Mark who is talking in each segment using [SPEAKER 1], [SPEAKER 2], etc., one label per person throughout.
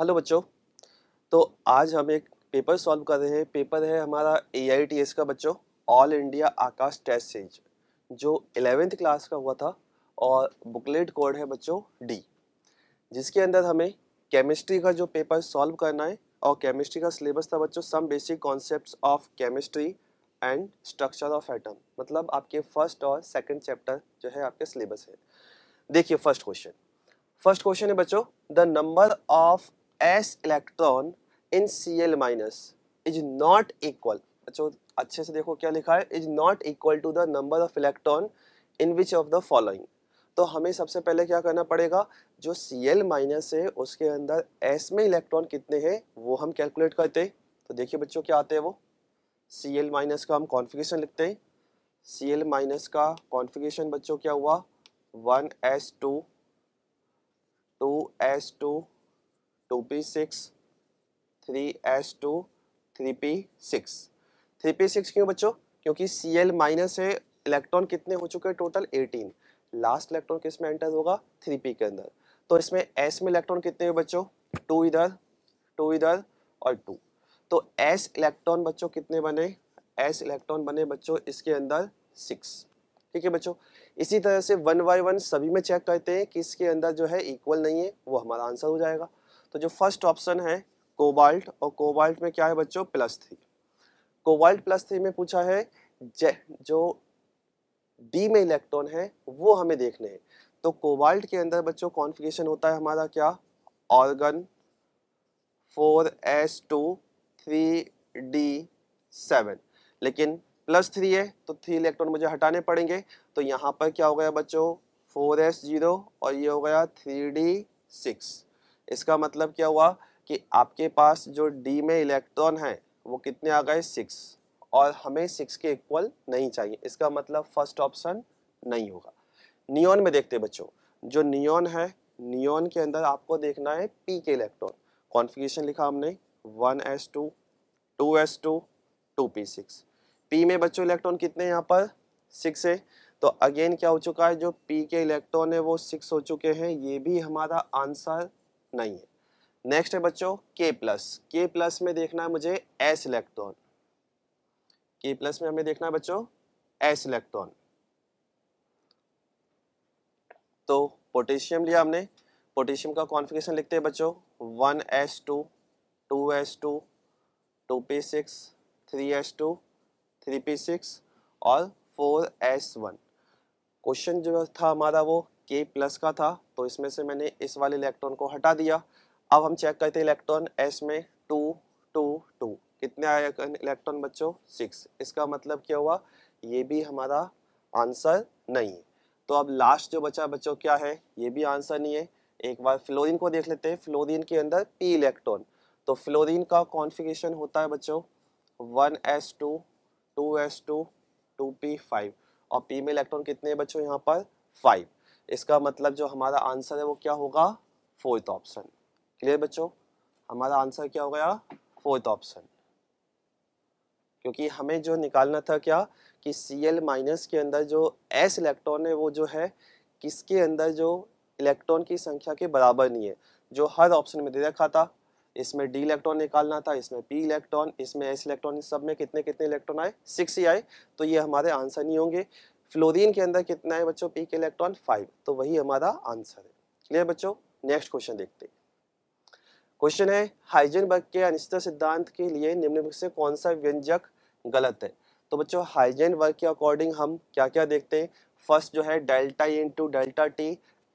[SPEAKER 1] Hello बच्चों तो आज हम एक पेपर सॉल्व कर रहे हैं पेपर है हमारा ए का बच्चों all India Aakash test series जो एलेवेंथ क्लास का हुआ था और बुकलेट कोड है बच्चों डी जिसके अंदर हमें केमिस्ट्री का जो पेपर सॉल्व करना है और केमिस्ट्री का सिलेबस था बच्चों some basic concept of chemistry and structure of atom मतलब आपके फर्स्ट और सेकेंड चैप्टर जो है आपके सिलेबस है देखिए फर्स्ट क्वेश्चन फर्स्ट क्वेश्चन है बच्चों the number of S electron in C L minus is not equal अच्छा अच्छे से देखो क्या लिखा है is not equal to the number of electron in which of the following तो हमें सबसे पहले क्या करना पड़ेगा जो सी एल माइनस है उसके अंदर एस में इलेक्ट्रॉन कितने हैं वो हम कैलकुलेट करते हैं तो देखिए बच्चों क्या आते हैं वो सी एल माइनस का हम कॉन्फिगेशन लिखते हैं सी एल माइनस का कॉन्फिगेशन बच्चों क्या हुआ one S two two S two two P six three S two three P six three P six क्यों बच्चों क्योंकि सी एल माइनस है इलेक्ट्रॉन कितने हो चुके हैं टोटल एटीन लास्ट इलेक्ट्रॉन किस में एंटर होगा थ्री पी के अंदर तो इसमें एस में इलेक्ट्रॉन कितने हुए बच्चों टू इधर टू इधर और टू तो एस इलेक्ट्रॉन बच्चों कितने बने एस इलेक्ट्रॉन बने बच्चों इसके अंदर सिक्स ठीक है बच्चों इसी तरह से वन बाई वन सभी में चेक करते हैं कि इसके अंदर जो है इक्वल नहीं है वो हमारा आंसर हो जाएगा तो जो फर्स्ट ऑप्शन है कोबाल्ट और कोबाल्ट में क्या है बच्चों plus three cobalt plus three में पूछा है जो डी में इलेक्ट्रॉन है वो हमें देखने हैं तो कोबाल्ट के अंदर बच्चों कॉन्फिगेशन होता है हमारा क्या argon four S two three D seven लेकिन प्लस थ्री है तो थ्री इलेक्ट्रॉन मुझे हटाने पड़ेंगे तो यहाँ पर क्या हो गया बच्चों फोर एस जीरो और ये हो गया थ्री डी सिक्स इसका मतलब क्या हुआ कि आपके पास जो डी में इलेक्ट्रॉन है वो कितने आ गए सिक्स और हमें सिक्स के इक्वल नहीं चाहिए इसका मतलब फर्स्ट ऑप्शन नहीं होगा नियोन में देखते बच्चों जो नियोन है नियोन के अंदर आपको देखना है पी के इलेक्ट्रॉन कॉन्फिगेशन लिखा हमने one S two two S two two P six P में बच्चों इलेक्ट्रॉन कितने यहाँ पर सिक्स है तो अगेन क्या हो चुका है जो पी के इलेक्ट्रॉन है वो सिक्स हो चुके हैं ये भी हमारा आंसर नहीं है नेक्स्ट है बच्चों के प्लस के प्लस में देखना है मुझे एस इलेक्ट्रॉन के प्लस में हमें देखना है बच्चों एस इलेक्ट्रॉन तो पोटेशियम लिया हमने पोटेशियम का कॉन्फ़िगरेशन लिखते हैं बच्चों one S two two S two two P six three S two three P six और फोर एस वन क्वेश्चन जो था हमारा वो के प्लस का था तो इसमें से मैंने इस वाले इलेक्ट्रॉन को हटा दिया अब हम चेक करते हैं इलेक्ट्रॉन एस में टू टू टू कितने आए इलेक्ट्रॉन बच्चों सिक्स इसका मतलब क्या हुआ ये भी हमारा आंसर नहीं है तो अब लास्ट जो बचा बच्चों क्या है ये भी आंसर नहीं है एक बार फ्लोरिन को देख लेते हैं फ्लोरिन के अंदर पी इलेक्ट्रॉन तो फ्लोरिन का कॉन्फिगेशन होता है बच्चों one S two two S two two P five और पी में इलेक्ट्रॉन कितने बच्चों यहाँ पर फाइव इसका मतलब जो हमारा आंसर है वो क्या होगा फोर्थ ऑप्शन क्लियर बच्चों हमारा आंसर क्या हो गया फोर्थ ऑप्शन क्योंकि हमें जो निकालना था क्या कि सी एल माइनस के अंदर जो एस इलेक्ट्रॉन है वो जो है किसके अंदर जो इलेक्ट्रॉन की संख्या के बराबर नहीं है जो हर ऑप्शन में दे रखा था इसमें डी इलेक्ट्रॉन निकालना था इसमें पी इलेक्ट्रॉन इसमें एस इलेक्ट्रॉन सब में कितने कितने इलेक्ट्रॉन आए सिक्स ही आए तो ये हमारे आंसर नहीं होंगे फ्लोरीन के अंदर कितना है बच्चों पी के इलेक्ट्रॉन फाइव तो वही हमारा आंसर है क्लियर बच्चों नेक्स्ट क्वेश्चन देखते हैं क्वेश्चन है हाइजेनबर्ग के अनिश्चित सिद्धांत के लिए निम्न से कौन सा व्यंजक गलत है तो बच्चों हाइजेनबर्ग के अकॉर्डिंग हम क्या क्या देखते हैं फर्स्ट जो है delta E into delta T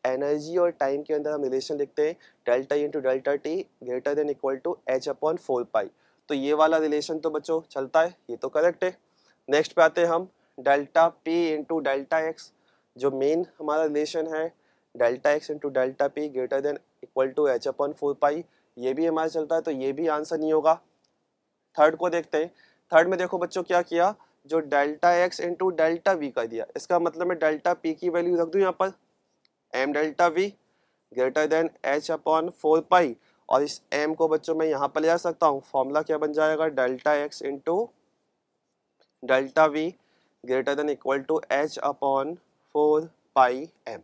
[SPEAKER 1] energy और टाइम के अंदर हम रिलेशन देखते हैं delta into delta T greater than equal to H upon four pi तो ये वाला रिलेशन तो बच्चों चलता है ये तो करेक्ट है नेक्स्ट पे आते हैं हम delta P into delta X जो मेन हमारा रिलेशन है delta X into delta P greater than equal to H upon four pi ये भी हमारा चलता है तो ये भी आंसर नहीं होगा थर्ड को देखते हैं थर्ड में देखो बच्चों क्या किया जो delta X into delta V कर दिया इसका मतलब मैं डेल्टा पी की वैल्यू रख दूँ यहाँ पर M delta V greater than H upon four pi और इस एम को बच्चों मैं यहाँ पर ले जा सकता हूँ फॉर्मूला क्या बन जाएगा delta X into delta V greater than equal to H upon four pi M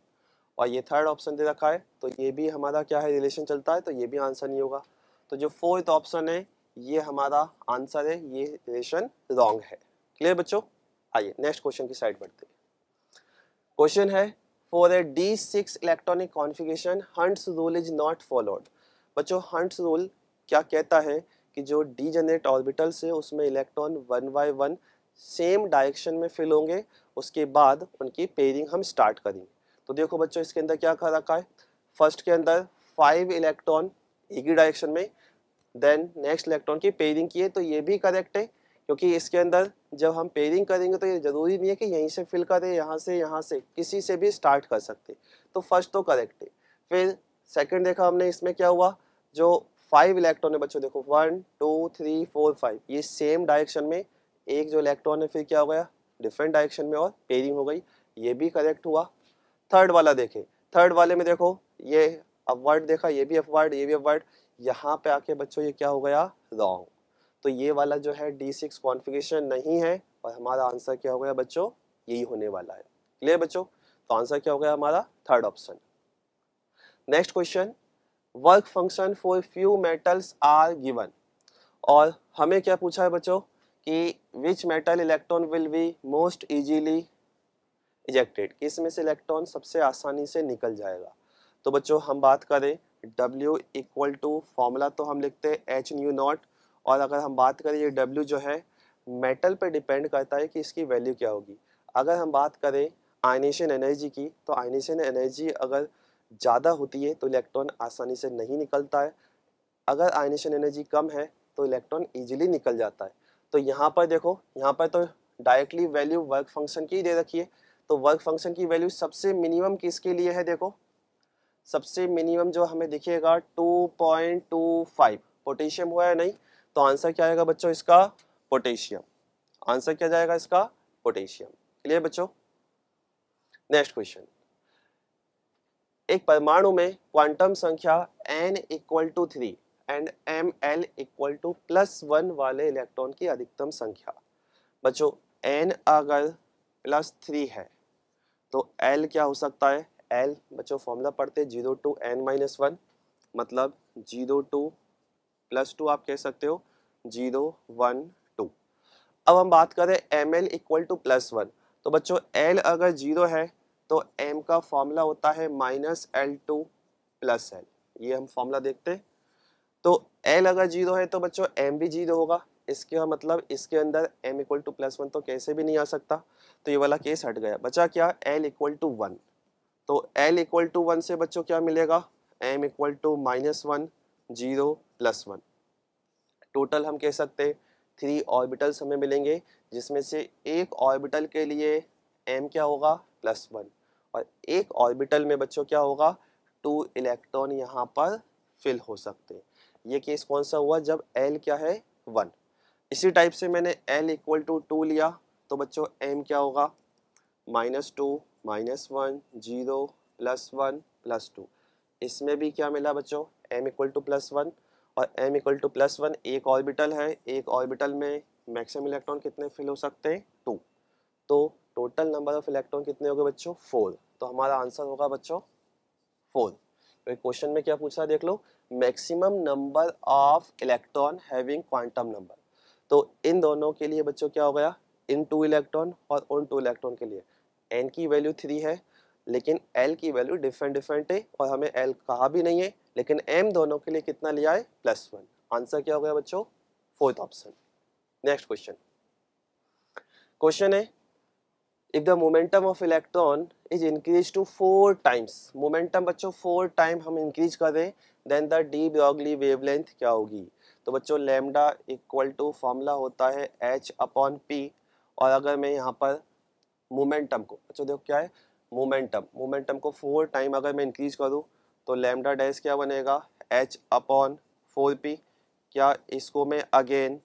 [SPEAKER 1] और ये थर्ड ऑप्शन दे रखा है तो ये भी हमारा क्या है रिलेशन चलता है तो ये भी आंसर नहीं होगा तो जो फोर्थ ऑप्शन है ये हमारा आंसर है ये रिलेशन रॉन्ग है क्लियर बच्चों आइए नेक्स्ट क्वेश्चन की साइड बढ़ते क्वेश्चन है for A D six electronic configuration Hund's rule is not followed बच्चों हंट्स रूल क्या कहता है कि जो डी जनरेट ऑर्बिटल्स है उसमें electron one by one same direction में फिल होंगे उसके बाद उनकी पेयरिंग हम स्टार्ट करेंगे तो देखो बच्चों इसके अंदर क्या कर रखा है फर्स्ट के अंदर फाइव इलेक्ट्रॉन एक ही डायरेक्शन में देन नेक्स्ट इलेक्ट्रॉन की पेयरिंग की है तो ये भी करेक्ट है क्योंकि इसके अंदर जब हम पेयरिंग करेंगे तो ये ज़रूरी नहीं है कि यहीं से फिल करें यहाँ से यहाँ से किसी से भी स्टार्ट कर सकते तो फर्स्ट तो करेक्ट है फिर सेकेंड देखा हमने इसमें क्या हुआ जो फाइव इलेक्ट्रॉन है बच्चों देखो one two three four five ये सेम डायरेक्शन में एक जो इलेक्ट्रॉन है फिर क्या हो गया डिफरेंट डायरेक्शन में और पेयरिंग हो गई ये भी करेक्ट हुआ थर्ड वाला देखें थर्ड वाले में देखो ये अपवर्ड देखा ये भी अपवर्ड ये भी अपवर्ड यहाँ पे आके बच्चों ये क्या हो गया रॉन्ग तो ये वाला जो है डी सिक्स कॉन्फिगेशन नहीं है और हमारा आंसर क्या हो गया बच्चों यही होने वाला है क्लियर बच्चों तो आंसर क्या हो गया हमारा third option next question work function for few metals are given और हमें क्या पूछा है बच्चों कि which metal electron will be most easily ejected किस में से इलेक्ट्रॉन सबसे आसानी से निकल जाएगा तो बच्चों हम बात करें W इक्वल टू फॉर्मूला तो हम लिखते हैं एच न्यू नॉट और अगर हम बात करें ये W जो है मेटल पे डिपेंड करता है कि इसकी वैल्यू क्या होगी अगर हम बात करें आइनेशन एनर्जी की तो आइनेशन एनर्जी अगर ज़्यादा होती है तो इलेक्ट्रॉन आसानी से नहीं निकलता है अगर आइनेशन एनर्जी कम है तो इलेक्ट्रॉन ईजिली निकल जाता है तो यहाँ पर देखो यहाँ पर तो डायरेक्टली वैल्यू वर्क फंक्शन की दे रखी है तो वर्क फंक्शन की वैल्यू सबसे मिनिमम किसके लिए है देखो सबसे मिनिमम जो हमें दिखेगा 2.25 पोटेशियम हुआ है नहीं तो आंसर क्या आएगा बच्चों इसका पोटेशियम आंसर क्या जाएगा इसका पोटेशियम क्लियर बच्चों नेक्स्ट क्वेश्चन एक परमाणु में क्वांटम संख्या n equal to three and M L equal to plus one वाले इलेक्ट्रॉन की अधिकतम संख्या बच्चों एन अगर प्लस थ्री है तो एल क्या हो सकता है एल बच्चों फॉर्मूला पढ़ते zero to N minus one मतलब जीरो टू प्लस टू आप कह सकते हो जीरो वन टू अब हम बात करें M L equal to plus one तो बच्चों एल अगर जीरो है तो एम का फॉर्मूला होता है minus L to plus L ये हम फॉर्मूला देखते हैं तो एल अगर जीरो है तो बच्चों एम भी जीरो होगा इसके मतलब इसके अंदर M equal to plus one तो कैसे भी नहीं आ सकता तो ये वाला केस हट गया बचा क्या एल इक्वल टू वन तो एल इक्वल टू वन से बच्चों क्या मिलेगा M equal to minus one zero plus one total हम कह सकते थ्री ऑर्बिटल्स हमें मिलेंगे जिसमें से एक ऑर्बिटल के लिए एम क्या होगा प्लस वन और एक ऑर्बिटल में बच्चों क्या होगा टू इलेक्ट्रॉन यहाँ पर फिल हो सकते हैं ये केस कौन सा हुआ जब एल क्या है वन इसी टाइप से मैंने एल इक्वल टू टू लिया तो बच्चों एम क्या होगा minus two minus one zero plus one plus two इसमें भी क्या मिला बच्चों M equal to plus one और M equal to plus one एक ऑर्बिटल है एक ऑर्बिटल में मैक्सिमम इलेक्ट्रॉन कितने फिल हो सकते हैं टू तो टोटल नंबर ऑफ इलेक्ट्रॉन कितने हो गए बच्चों फोर तो हमारा आंसर होगा बच्चों फोर तो क्वेश्चन में क्या पूछा देख लो maximum number of electron having quantum number तो इन दोनों के लिए बच्चों क्या हो गया इन टू इलेक्ट्रॉन और उन टू इलेक्ट्रॉन के लिए एन की वैल्यू थ्री है लेकिन एल की वैल्यू डिफरेंट डिफरेंट है और हमें एल कहा भी नहीं है लेकिन एम दोनों के लिए कितना लिया है प्लस वन आंसर क्या हो गया बच्चों fourth option next question question है if the momentum of electron is increased to four times momentum बच्चों four time हम increase करें then the d Broglie wavelength क्या होगी तो बच्चों lambda equal to formula होता है h upon p और अगर मैं यहाँ पर momentum को बच्चों देखो क्या है momentum momentum को four time अगर मैं increase करूँ तो lambda dash क्या बनेगा h upon 4p क्या इसको मैं again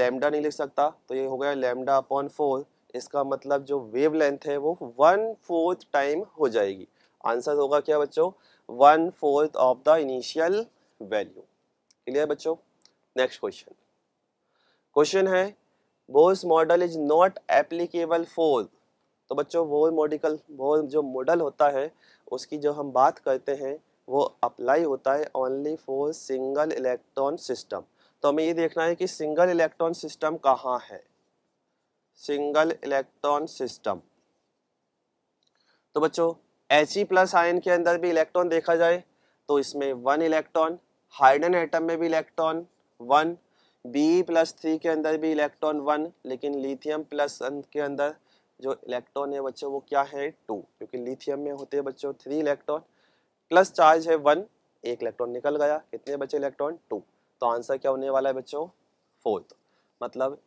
[SPEAKER 1] lambda नहीं लिख सकता तो ये हो गया lambda upon 4 इसका मतलब जो वेव लेंथ है वो वन फोर्थ टाइम हो जाएगी आंसर होगा क्या बच्चों one fourth of the initial value clear बच्चों नेक्स्ट क्वेश्चन क्वेश्चन है Bohr model is not applicable for तो बच्चों वो मॉडिकल वो जो मॉडल होता है उसकी जो हम बात करते हैं वो अप्लाई होता है only for single electron system तो हमें ये देखना है कि सिंगल इलेक्ट्रॉन सिस्टम कहाँ है सिंगल इलेक्ट्रॉन सिस्टम तो बच्चों एच ई प्लस आयन के अंदर भी इलेक्ट्रॉन देखा जाए तो इसमें वन इलेक्ट्रॉन हाइड्रोजन एटम में भी electron one B plus three के अंदर भी इलेक्ट्रॉन वन लेकिन लिथियम प्लस के अंदर जो इलेक्ट्रॉन है बच्चों वो क्या है टू क्योंकि लिथियम में होते हैं बच्चों थ्री इलेक्ट्रॉन प्लस चार्ज है वन एक इलेक्ट्रॉन निकल गया कितने बचे इलेक्ट्रॉन टू तो आंसर क्या होने वाला है बच्चों फोर्थ मतलब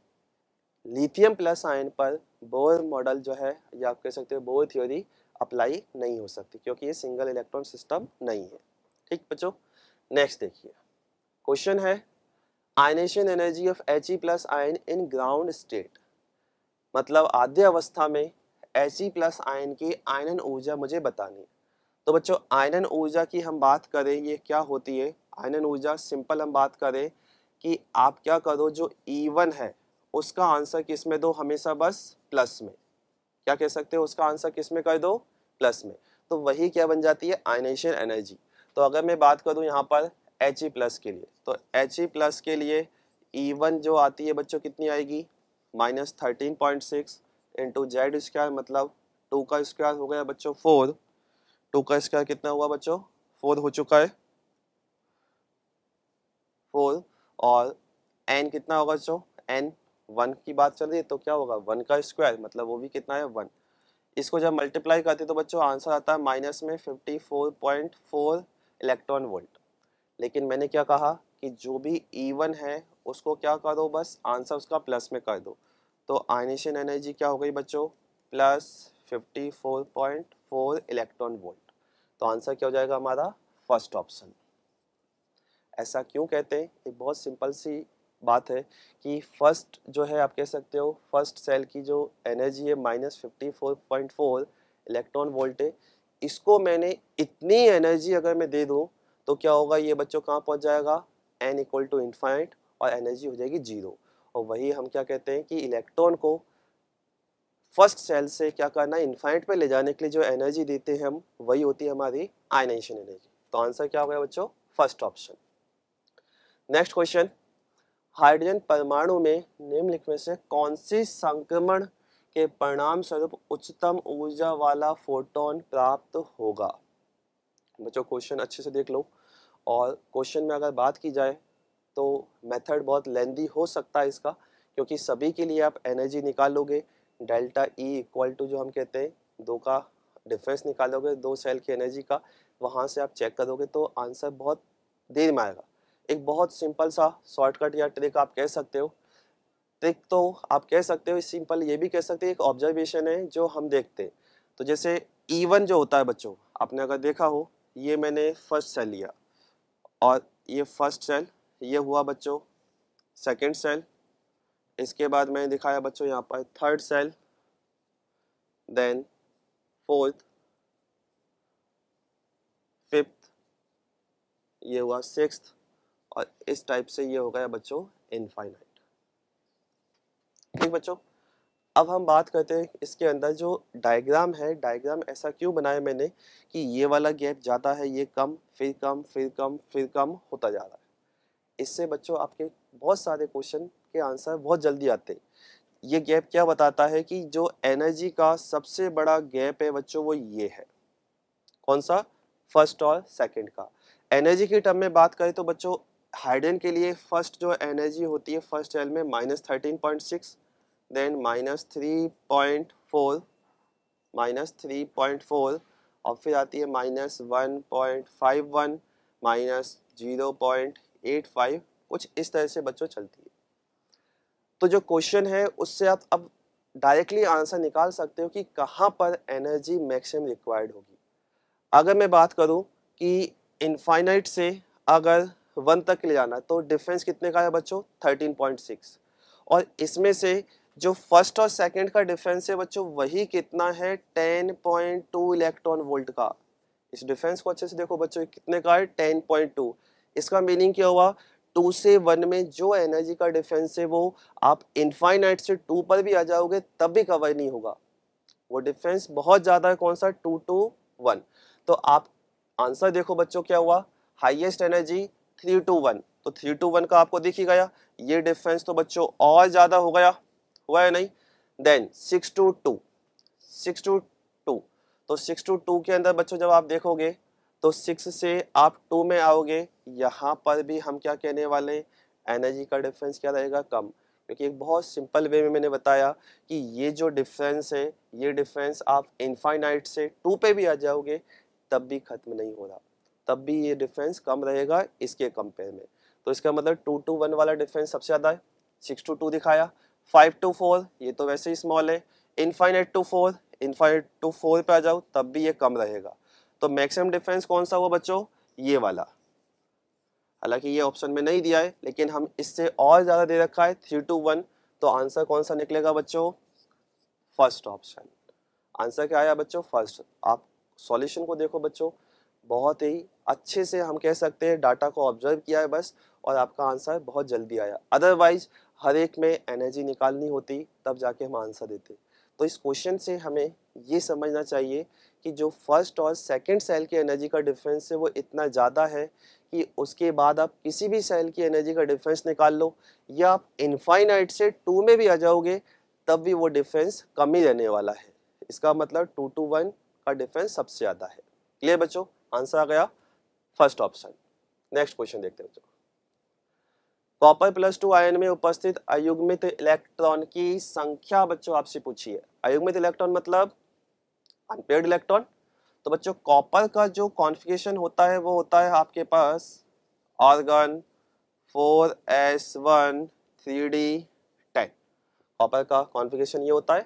[SPEAKER 1] लिथियम प्लस आयन पर बोर मॉडल जो है या आप कह सकते हो बोर थ्योरी अप्लाई नहीं हो सकती क्योंकि ये सिंगल इलेक्ट्रॉन सिस्टम नहीं है ठीक बच्चों नेक्स्ट देखिए क्वेश्चन है ionisation energy of H E plus ion in ground state मतलब आद्य अवस्था में एच ई प्लस आयन की आयनन ऊर्जा मुझे बतानी है तो बच्चों आयनन ऊर्जा की हम बात करें ये क्या होती है आयनन ऊर्जा सिंपल हम बात करें कि आप क्या करो जो ई e वन है उसका आंसर किस में दो हमेशा बस प्लस में क्या कह सकते हो उसका आंसर किस में कर दो प्लस में तो वही क्या बन जाती है आइनेशियल एनर्जी तो अगर मैं बात करूँ यहाँ पर एच ई e प्लस के लिए तो एच ई e प्लस के लिए ई e वन जो आती है बच्चों कितनी आएगी minus thirteen point six into Z square मतलब टू का स्क्वायर हो गया बच्चों फोर टू का स्क्वायर कितना हुआ बच्चों फोर हो चुका है फोर और एन कितना होगा बच्चों एन वन की बात चल रही है तो क्या होगा वन का स्क्वायर मतलब वो भी कितना है वन इसको जब मल्टीप्लाई करते हैं तो बच्चों आंसर आता है माइनस में fifty four point four electron volt लेकिन मैंने क्या कहा कि जो भी ईवन e है उसको क्या कर दो बस आंसर उसका प्लस में कर दो तो आइनिशियन एनर्जी क्या हो गई बच्चों plus fifty four point four electron volt तो आंसर क्या हो जाएगा हमारा फर्स्ट ऑप्शन ऐसा क्यों कहते हैं एक बहुत सिंपल सी बात है कि फर्स्ट जो है आप कह सकते हो फर्स्ट सेल की जो एनर्जी है minus fifty four point four electron volt है इसको मैंने इतनी एनर्जी अगर मैं दे दूँ तो क्या होगा ये बच्चों कहाँ पहुँच जाएगा एन इक्वल टू इन्फाइट और एनर्जी हो जाएगी जीरो और वही हम क्या कहते हैं कि इलेक्ट्रॉन को फर्स्ट सेल से क्या करना है इन्फाइट पर ले जाने के लिए जो एनर्जी देते हैं हम वही होती है हमारी आयनाइजेशन एनर्जी तो आंसर क्या हो गया बच्चों first option next question hydrogen परमाणु में निम्नलिखित में से कौन सी संक्रमण के परिणाम स्वरूप उच्चतम ऊर्जा वाला फोटोन प्राप्त होगा बच्चों क्वेश्चन अच्छे से देख लो और क्वेश्चन में अगर बात की जाए तो मेथड बहुत लेंदी हो सकता है इसका क्योंकि सभी के लिए आप एनर्जी निकालोगे डेल्टा ई इक्वल टू जो हम कहते हैं दो का डिफरेंस निकालोगे दो सेल की एनर्जी का वहाँ से आप चेक करोगे तो आंसर बहुत देर में आएगा एक बहुत सिंपल सा शॉर्टकट या ट्रिक आप कह सकते हो ट्रिक तो आप कह सकते हो सिंपल ये भी कह सकते हो एक ऑब्जर्वेशन है जो हम देखते हैं तो जैसे ईवन जो होता है बच्चों आपने अगर देखा हो ये मैंने फर्स्ट सेल लिया और ये फर्स्ट सेल ये हुआ बच्चों सेकेंड सेल इसके बाद मैंने दिखाया बच्चों यहाँ पर third shell then fourth fifth ये हुआ सिक्स्थ और इस टाइप से ये हो गया बच्चों इनफाइनाइट ठीक बच्चों अब हम बात करते हैं इसके अंदर जो डायग्राम है डायग्राम ऐसा क्यों बनाया मैंने कि ये वाला गैप ज़्यादा है ये कम फिर कम फिर कम फिर कम होता जा रहा है इससे बच्चों आपके बहुत सारे क्वेश्चन के आंसर बहुत जल्दी आते हैं ये गैप क्या बताता है कि जो एनर्जी का सबसे बड़ा गैप है बच्चों वो ये है कौन सा फर्स्ट और सेकंड का एनर्जी के टर्म में बात करें तो बच्चों हाइड्रन के लिए फर्स्ट जो एनर्जी होती है फर्स्ट शेल में minus thirteen point six then minus three point four minus three point four और फिर आती है minus one point five one minus zero point eight five कुछ इस तरह से बच्चों चलती है तो जो क्वेश्चन है उससे आप अब डायरेक्टली आंसर निकाल सकते हो कि कहाँ पर एनर्जी मैक्सिमम रिक्वायर्ड होगी अगर मैं बात करूँ कि इनफाइनाइट से अगर वन तक ले जाना तो डिफरेंस कितने का है बच्चों थर्टीन पॉइंट सिक्स और इसमें से जो फर्स्ट और सेकंड का डिफरेंस है बच्चों वही कितना है ten point two electron volt का इस डिफरेंस को अच्छे से देखो बच्चों कितने का है टेन पॉइंट टू इसका मीनिंग क्या हुआ टू से वन में जो एनर्जी का डिफरेंस है वो आप इन्फाइनाइट से टू पर भी आ जाओगे तब भी कवर नहीं होगा वो डिफरेंस बहुत ज़्यादा है कौन सा टू टू वन तो आप आंसर देखो बच्चों क्या हुआ highest energy three two one तो थ्री टू वन का आपको देख ही गया ये डिफरेंस तो बच्चों और ज़्यादा हो गया हुआ है नहीं then six two two six two two तो सिक्स टू टू के अंदर बच्चों जब आप देखोगे तो सिक्स से आप टू में आओगे यहाँ पर भी हम क्या कहने वाले एनर्जी का डिफरेंस क्या रहेगा कम क्योंकि एक बहुत सिंपल वे में मैंने बताया कि ये जो डिफरेंस है ये डिफरेंस आप इनफाइनाइट से टू पे भी आ जाओगे तब भी ख़त्म नहीं हो रहा तब भी ये डिफरेंस कम रहेगा इसके कंपेयर में तो इसका मतलब टू टू वन वाला डिफरेंस सबसे ज़्यादा है सिक्स टू टू दिखाया फाइव टू फोर ये तो वैसे ही स्मॉल है infinite two four infinite two four पे आ जाओ तब भी ये कम रहेगा तो मैक्सिमम डिफरेंस कौन सा हुआ बच्चों ये वाला हालांकि ये ऑप्शन में नहीं दिया है लेकिन हम इससे और ज़्यादा दे रखा है थ्री टू वन तो आंसर कौन सा निकलेगा बच्चों फर्स्ट ऑप्शन आंसर क्या आया बच्चों फर्स्ट आप सॉल्यूशन को देखो बच्चों बहुत ही अच्छे से हम कह सकते हैं डाटा को ऑब्जर्व किया है बस और आपका आंसर बहुत जल्दी आया अदरवाइज हर एक में एनर्जी निकालनी होती तब जाके हम आंसर देते तो इस क्वेश्चन से हमें ये समझना चाहिए कि जो फर्स्ट और सेकंड सेल की एनर्जी का डिफरेंस है वो इतना ज़्यादा है कि उसके बाद आप किसी भी सेल की एनर्जी का डिफरेंस निकाल लो या आप इनफाइनाइट से टू में भी आ जाओगे तब भी वो डिफरेंस कम ही रहने वाला है इसका मतलब टू टू वन का डिफरेंस सबसे ज़्यादा है क्लियर बच्चों आंसर आ गया फर्स्ट ऑप्शन नेक्स्ट क्वेश्चन देखते हैं कॉपर प्लस टू आयन में उपस्थित अयुग्मित इलेक्ट्रॉन की संख्या बच्चों आपसे पूछी है अयुग्मित इलेक्ट्रॉन मतलब अनपेड इलेक्ट्रॉन तो बच्चों कॉपर का जो कॉन्फिगेशन होता है वो होता है आपके पास argon four S one three D ten copper का कॉन्फिगेशन ये होता है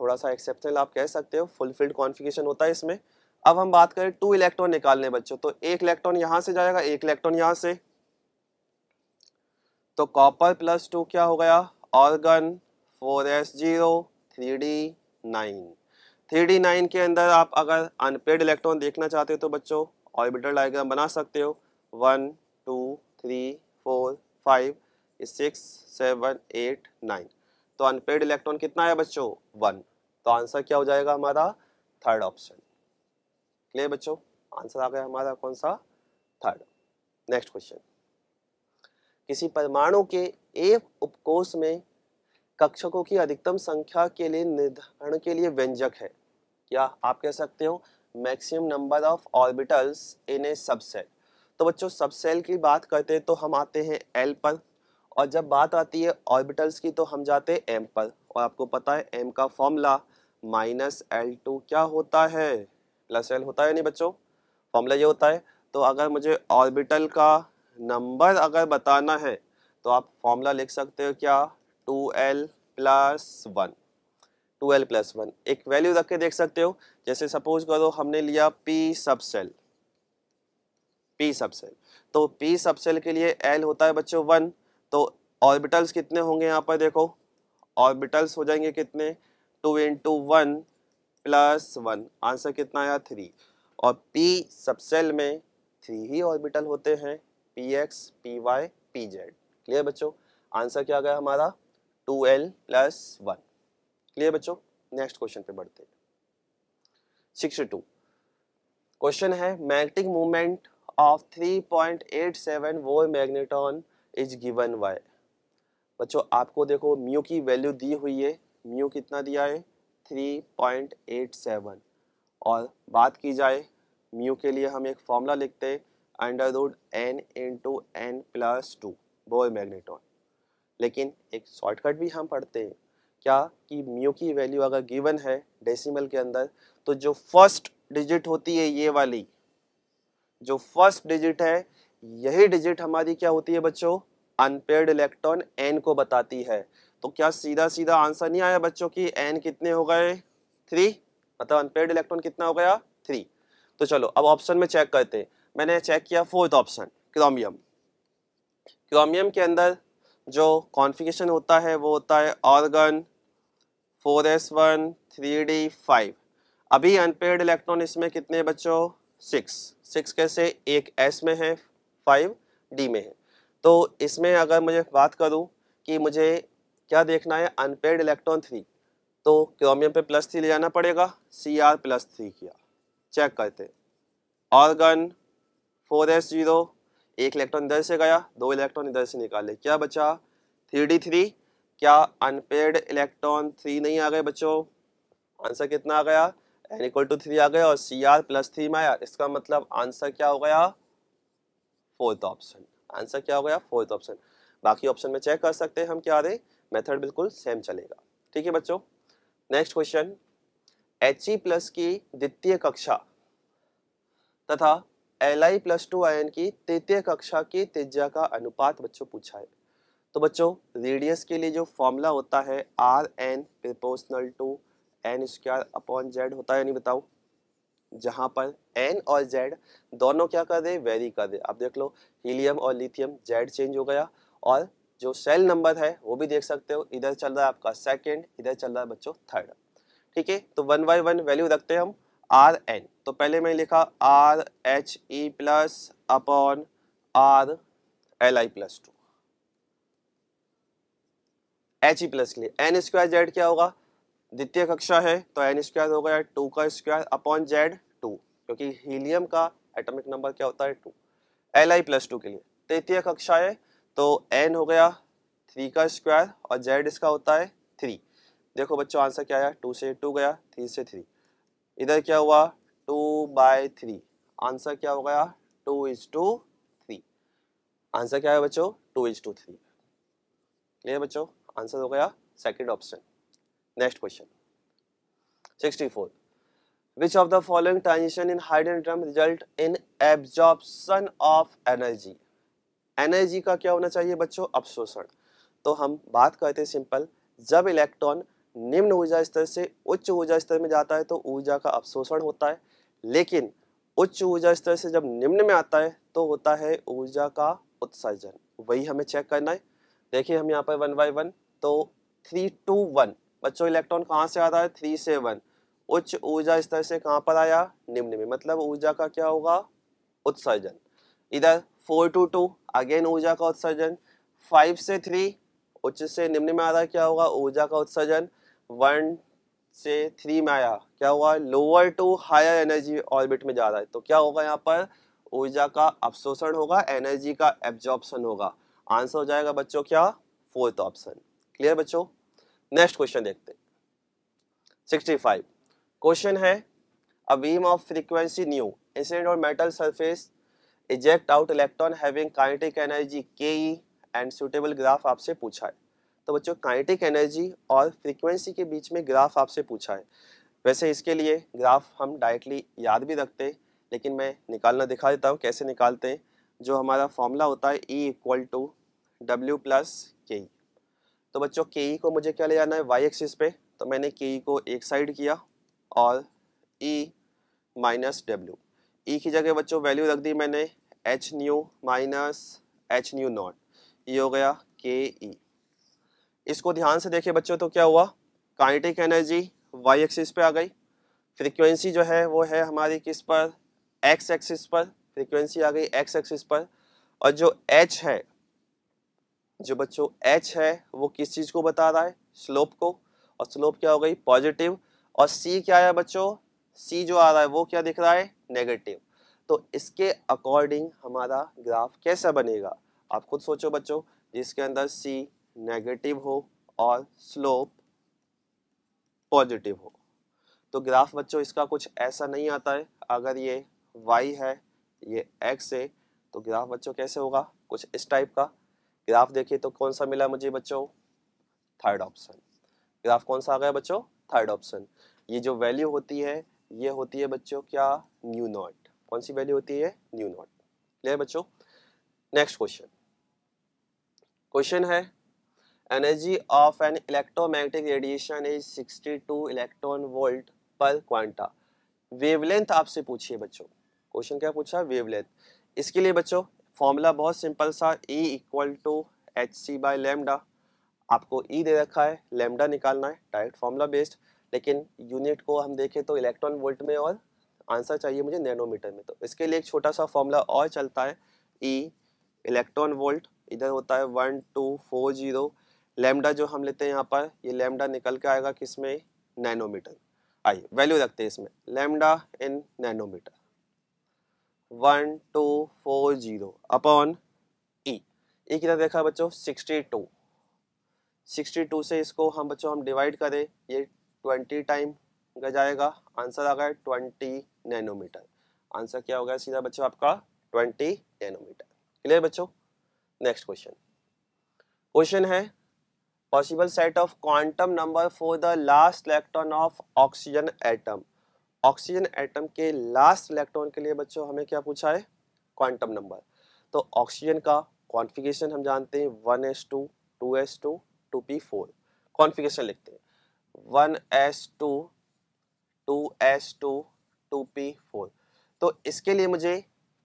[SPEAKER 1] थोड़ा सा एक्सेप्शनल आप कह सकते हो फुलफिल्ड कॉन्फिगेशन होता है इसमें अब हम बात करें टू इलेक्ट्रॉन निकालने बच्चों तो एक इलेक्ट्रॉन यहाँ से जाएगा एक इलेक्ट्रॉन यहाँ से तो कॉपर प्लस टू क्या हो गया argon four S zero three D nine three D nine के अंदर आप अगर अनपेड इलेक्ट्रॉन देखना चाहते हो तो बच्चों ऑर्बिटल डायग्राम बना सकते हो one two three four five six seven eight nine तो अनपेड इलेक्ट्रॉन कितना है बच्चों वन तो आंसर क्या हो जाएगा हमारा थर्ड ऑप्शन क्लियर बच्चों आंसर आ गया हमारा कौन सा थर्ड नेक्स्ट क्वेश्चन किसी परमाणु के एक उपकोष में कक्षकों की अधिकतम संख्या के लिए निर्धारण के लिए व्यंजक है क्या आप कह सकते हो maximum number of orbitals in a subshell तो बच्चों सबसेल की बात करते हैं तो हम आते हैं एल पर और जब बात आती है ऑर्बिटल्स की तो हम जाते हैं एम पर और आपको पता है एम का फॉर्मूला माइनस एल टू क्या होता है प्लस एल होता है नहीं बच्चों फॉर्मूला ये होता है तो अगर मुझे ऑर्बिटल का नंबर अगर बताना है तो आप फॉर्मूला लिख सकते हो क्या two L plus one two L plus one एक वैल्यू रख के देख सकते हो जैसे सपोज करो हमने लिया P subshell P subshell तो पी सब सेल के लिए एल होता है बच्चों वन तो ऑर्बिटल्स कितने होंगे यहाँ पर देखो ऑर्बिटल्स हो जाएंगे कितने two into one plus one answer कितना आया थ्री और पी सबसेल में थ्री ही ऑर्बिटल होते हैं P X P Y P Z clear बच्चों आंसर क्या गया हमारा two L plus one clear बच्चों नेक्स्ट क्वेश्चन पे बढ़ते हैं सिक्स टू क्वेश्चन है magnetic movement of three point eight seven वो मैग्नेटॉन इज गिवन वाई बच्चों आपको देखो म्यू की वैल्यू दी हुई है म्यू कितना दिया है 3.87 और बात की जाए म्यू के लिए हम एक फॉर्मूला लिखते हैं under root N to N plus two Bohr magneton लेकिन एक शॉर्टकट भी हम पढ़ते हैं क्या कि म्यू की वैल्यू अगर गिवन है डेसिमल के अंदर तो जो फर्स्ट डिजिट होती है ये वाली जो फर्स्ट डिजिट है यही डिजिट हमारी क्या होती है बच्चों अनपेड इलेक्ट्रॉन एन को बताती है तो क्या सीधा सीधा आंसर नहीं आया बच्चों की एन कितने हो गए थ्री मतलब अनपेड इलेक्ट्रॉन कितना हो गया थ्री तो चलो अब ऑप्शन में चेक करते हैं मैंने चेक किया फोर्थ ऑप्शन क्रोमियम क्रोमियम के अंदर जो कॉन्फिगेशन होता है वो होता है argon four S one three D five अभी अनपेड इलेक्ट्रॉन इसमें कितने बच्चों सिक्स सिक्स कैसे एक एस में है फाइव डी में है तो इसमें अगर मुझे बात करूं कि मुझे क्या देखना है अनपेड इलेक्ट्रॉन थ्री तो क्रोमियम पे प्लस थ्री ले जाना पड़ेगा सी आर प्लस थ्री किया चेक करते ऑर्गन फोर एस जीरो एक इलेक्ट्रॉन इधर से गया दो इलेक्ट्रॉन इधर से निकाले क्या बचा थ्री डी थ्री क्या अनपेड इलेक्ट्रॉन थ्री नहीं आ गए बच्चों आंसर कितना आ गया एन इक्वल टू थ्री आ गया और सी आर प्लस थ्री में आया इसका मतलब आंसर क्या हो गया फोर्थ ऑप्शन आंसर क्या हो गया फोर्थ ऑप्शन बाकी ऑप्शन में चेक कर सकते हैं हम क्या आ रहे मेथड बिल्कुल सेम चलेगा ठीक है बच्चों next question H E plus की द्वितीय कक्षा तथा L I plus two ion की तृतीय कक्षा की त्रिज्या का अनुपात बच्चों पूछा है तो बच्चों रेडियस के लिए जो फॉर्मूला होता है R N proportional to N square upon Z होता है नहीं बताओ जहाँ पर एन और जेड दोनों क्या कर दे वेरी कर दे आप देख लो हीलियम और लिथियम जेड चेंज हो गया और जो सेल नंबर है वो भी देख सकते हो इधर चल रहा है आपका सेकेंड इधर चल रहा है बच्चों थर्ड ठीक है तो वन बाई वन वैल्यू रखते हैं हम आर एन तो पहले मैंने लिखा R H E plus upon R L I plus two H E plus के लिए एन स्क्वायर जेड क्या होगा द्वितीय कक्षा है तो एन स्क्वायर हो गया टू का स्क्वायर अपॉन जेड टू क्योंकि हीलियम का एटॉमिक नंबर क्या होता है two L I plus two के लिए तृतीय कक्षा है तो एन हो गया थ्री का स्क्वायर और जेड इसका होता है थ्री देखो बच्चों आंसर क्या आया टू से टू गया थ्री से थ्री इधर क्या हुआ टू बाय थ्री आंसर क्या हो गया two is two three answer क्या है बच्चों two is two three clear बच्चों आंसर हो गया second option next question sixty four which of the following transition in hydrogen atom result in absorption of energy का क्या होना चाहिए बच्चों अवशोषण तो हम बात करते हैं सिंपल जब इलेक्ट्रॉन निम्न ऊर्जा स्तर से उच्च ऊर्जा स्तर में जाता है तो ऊर्जा का अवशोषण होता है लेकिन उच्च ऊर्जा स्तर से जब निम्न में आता है तो होता है ऊर्जा का उत्सर्जन वही हमें चेक करना है देखिए हम यहाँ पर वन बाई वन तो थ्री टू वन बच्चों इलेक्ट्रॉन कहाँ से आता है थ्री से वन उच्च ऊर्जा स्तर से कहाँ पर आया निम्न में मतलब ऊर्जा का क्या होगा उत्सर्जन इधर फोर टू टू अगेन ऊर्जा का उत्सर्जन फाइव से थ्री उच्च से निम्न में आ रहा क्या होगा ऊर्जा का उत्सर्जन वन से थ्री में आया क्या हुआ lower to higher energy orbit में जा रहा है तो क्या होगा यहाँ पर ऊर्जा का अवशोषण होगा एनर्जी का एब्जॉर्बन होगा आंसर हो जाएगा बच्चों क्या फोर्थ ऑप्शन क्लियर बच्चों नेक्स्ट क्वेश्चन देखते सिक्सटी फाइव क्वेश्चन है a beam of frequency nu incident और metal surface eject out electron having kinetic energy K E and suitable graph आपसे पूछा है तो बच्चों काइनेटिक एनर्जी और फ्रीक्वेंसी के बीच में ग्राफ आपसे पूछा है वैसे इसके लिए ग्राफ हम डायरेक्टली याद भी रखते हैं लेकिन मैं निकालना दिखा देता हूँ कैसे निकालते हैं जो हमारा फॉर्मूला होता है E equal to W plus K E तो बच्चों के ई को मुझे क्या ले जाना है वाई एक्सिस पे तो मैंने के ई को एक साइड किया और ई माइनस डब्ल्यू ई की जगह बच्चों वैल्यू रख दी मैंने H nu minus H nu not ये हो गया के ई e. इसको ध्यान से देखिए बच्चों तो क्या हुआ काइनेटिक एनर्जी वाई एक्सिस पे आ गई फ्रीक्वेंसी जो है वो है हमारी किस पर एक्स एक्सिस पर फ्रीक्वेंसी आ गई एक्स एक्सिस पर और जो एच है जो बच्चों एच है वो किस चीज़ को बता रहा है स्लोप को और स्लोप क्या हो गई पॉजिटिव और सी क्या आया बच्चों सी जो आ रहा है वो क्या दिख रहा है नेगेटिव तो इसके अकॉर्डिंग हमारा ग्राफ कैसा बनेगा आप खुद सोचो बच्चों जिसके अंदर सी नेगेटिव हो और स्लोप पॉजिटिव हो तो ग्राफ बच्चों इसका कुछ ऐसा नहीं आता है अगर ये वाई है ये एक्स है तो ग्राफ बच्चों कैसे होगा कुछ इस टाइप का ग्राफ देखिए तो कौन सा मिला मुझे बच्चों थर्ड ऑप्शन ग्राफ कौन सा आ गया बच्चों थर्ड ऑप्शन ये जो वैल्यू होती है ये होती है बच्चों क्या न्यू नॉट कौन सी वैल्यू होती है न्यू नॉट क्लियर बच्चों नेक्स्ट क्वेश्चन क्वेश्चन है energy of an electromagnetic radiation is 62 electron volt per quanta wavelength आपसे पूछिए बच्चों क्वेश्चन क्या पूछा वेवलेंथ इसके लिए बच्चों फॉर्मूला बहुत सिंपल सा E equal to H C by lambda आपको E दे रखा है लेमडा निकालना है डायरेक्ट फॉर्मूला बेस्ड लेकिन यूनिट को हम देखें तो इलेक्ट्रॉन वोल्ट में और आंसर चाहिए मुझे नैनोमीटर में तो इसके लिए एक छोटा सा फॉर्मूला और चलता है ई इलेक्ट्रॉन वोल्ट इधर होता है one two four zero lambda जो हम लेते हैं यहाँ पर ये लेमडा निकल के आएगा किस में नैनोमीटर आइए वैल्यू रखते हैं इसमें lambda in nanometer one two four zero upon E E कितना देखा बच्चों सिक्सटी टू सिक्सटी टू से इसको हम बच्चों हम डिवाइड करें ये ट्वेंटी टाइम जाएगा आंसर आ गया ट्वेंटी नैनोमीटर आंसर क्या हो गया सीधा बच्चों आपका ट्वेंटी नैनोमीटर क्लियर बच्चों नेक्स्ट क्वेश्चन क्वेश्चन है possible set of quantum number for the last electron of oxygen atom oxygen atom के लास्ट इलेक्ट्रॉन के लिए बच्चों हमें क्या पूछा है क्वांटम नंबर तो ऑक्सीजन का कॉन्फिगेशन हम जानते हैं one S two two S two two P four configuration लिखते हैं one S two two S two two P four तो इसके लिए मुझे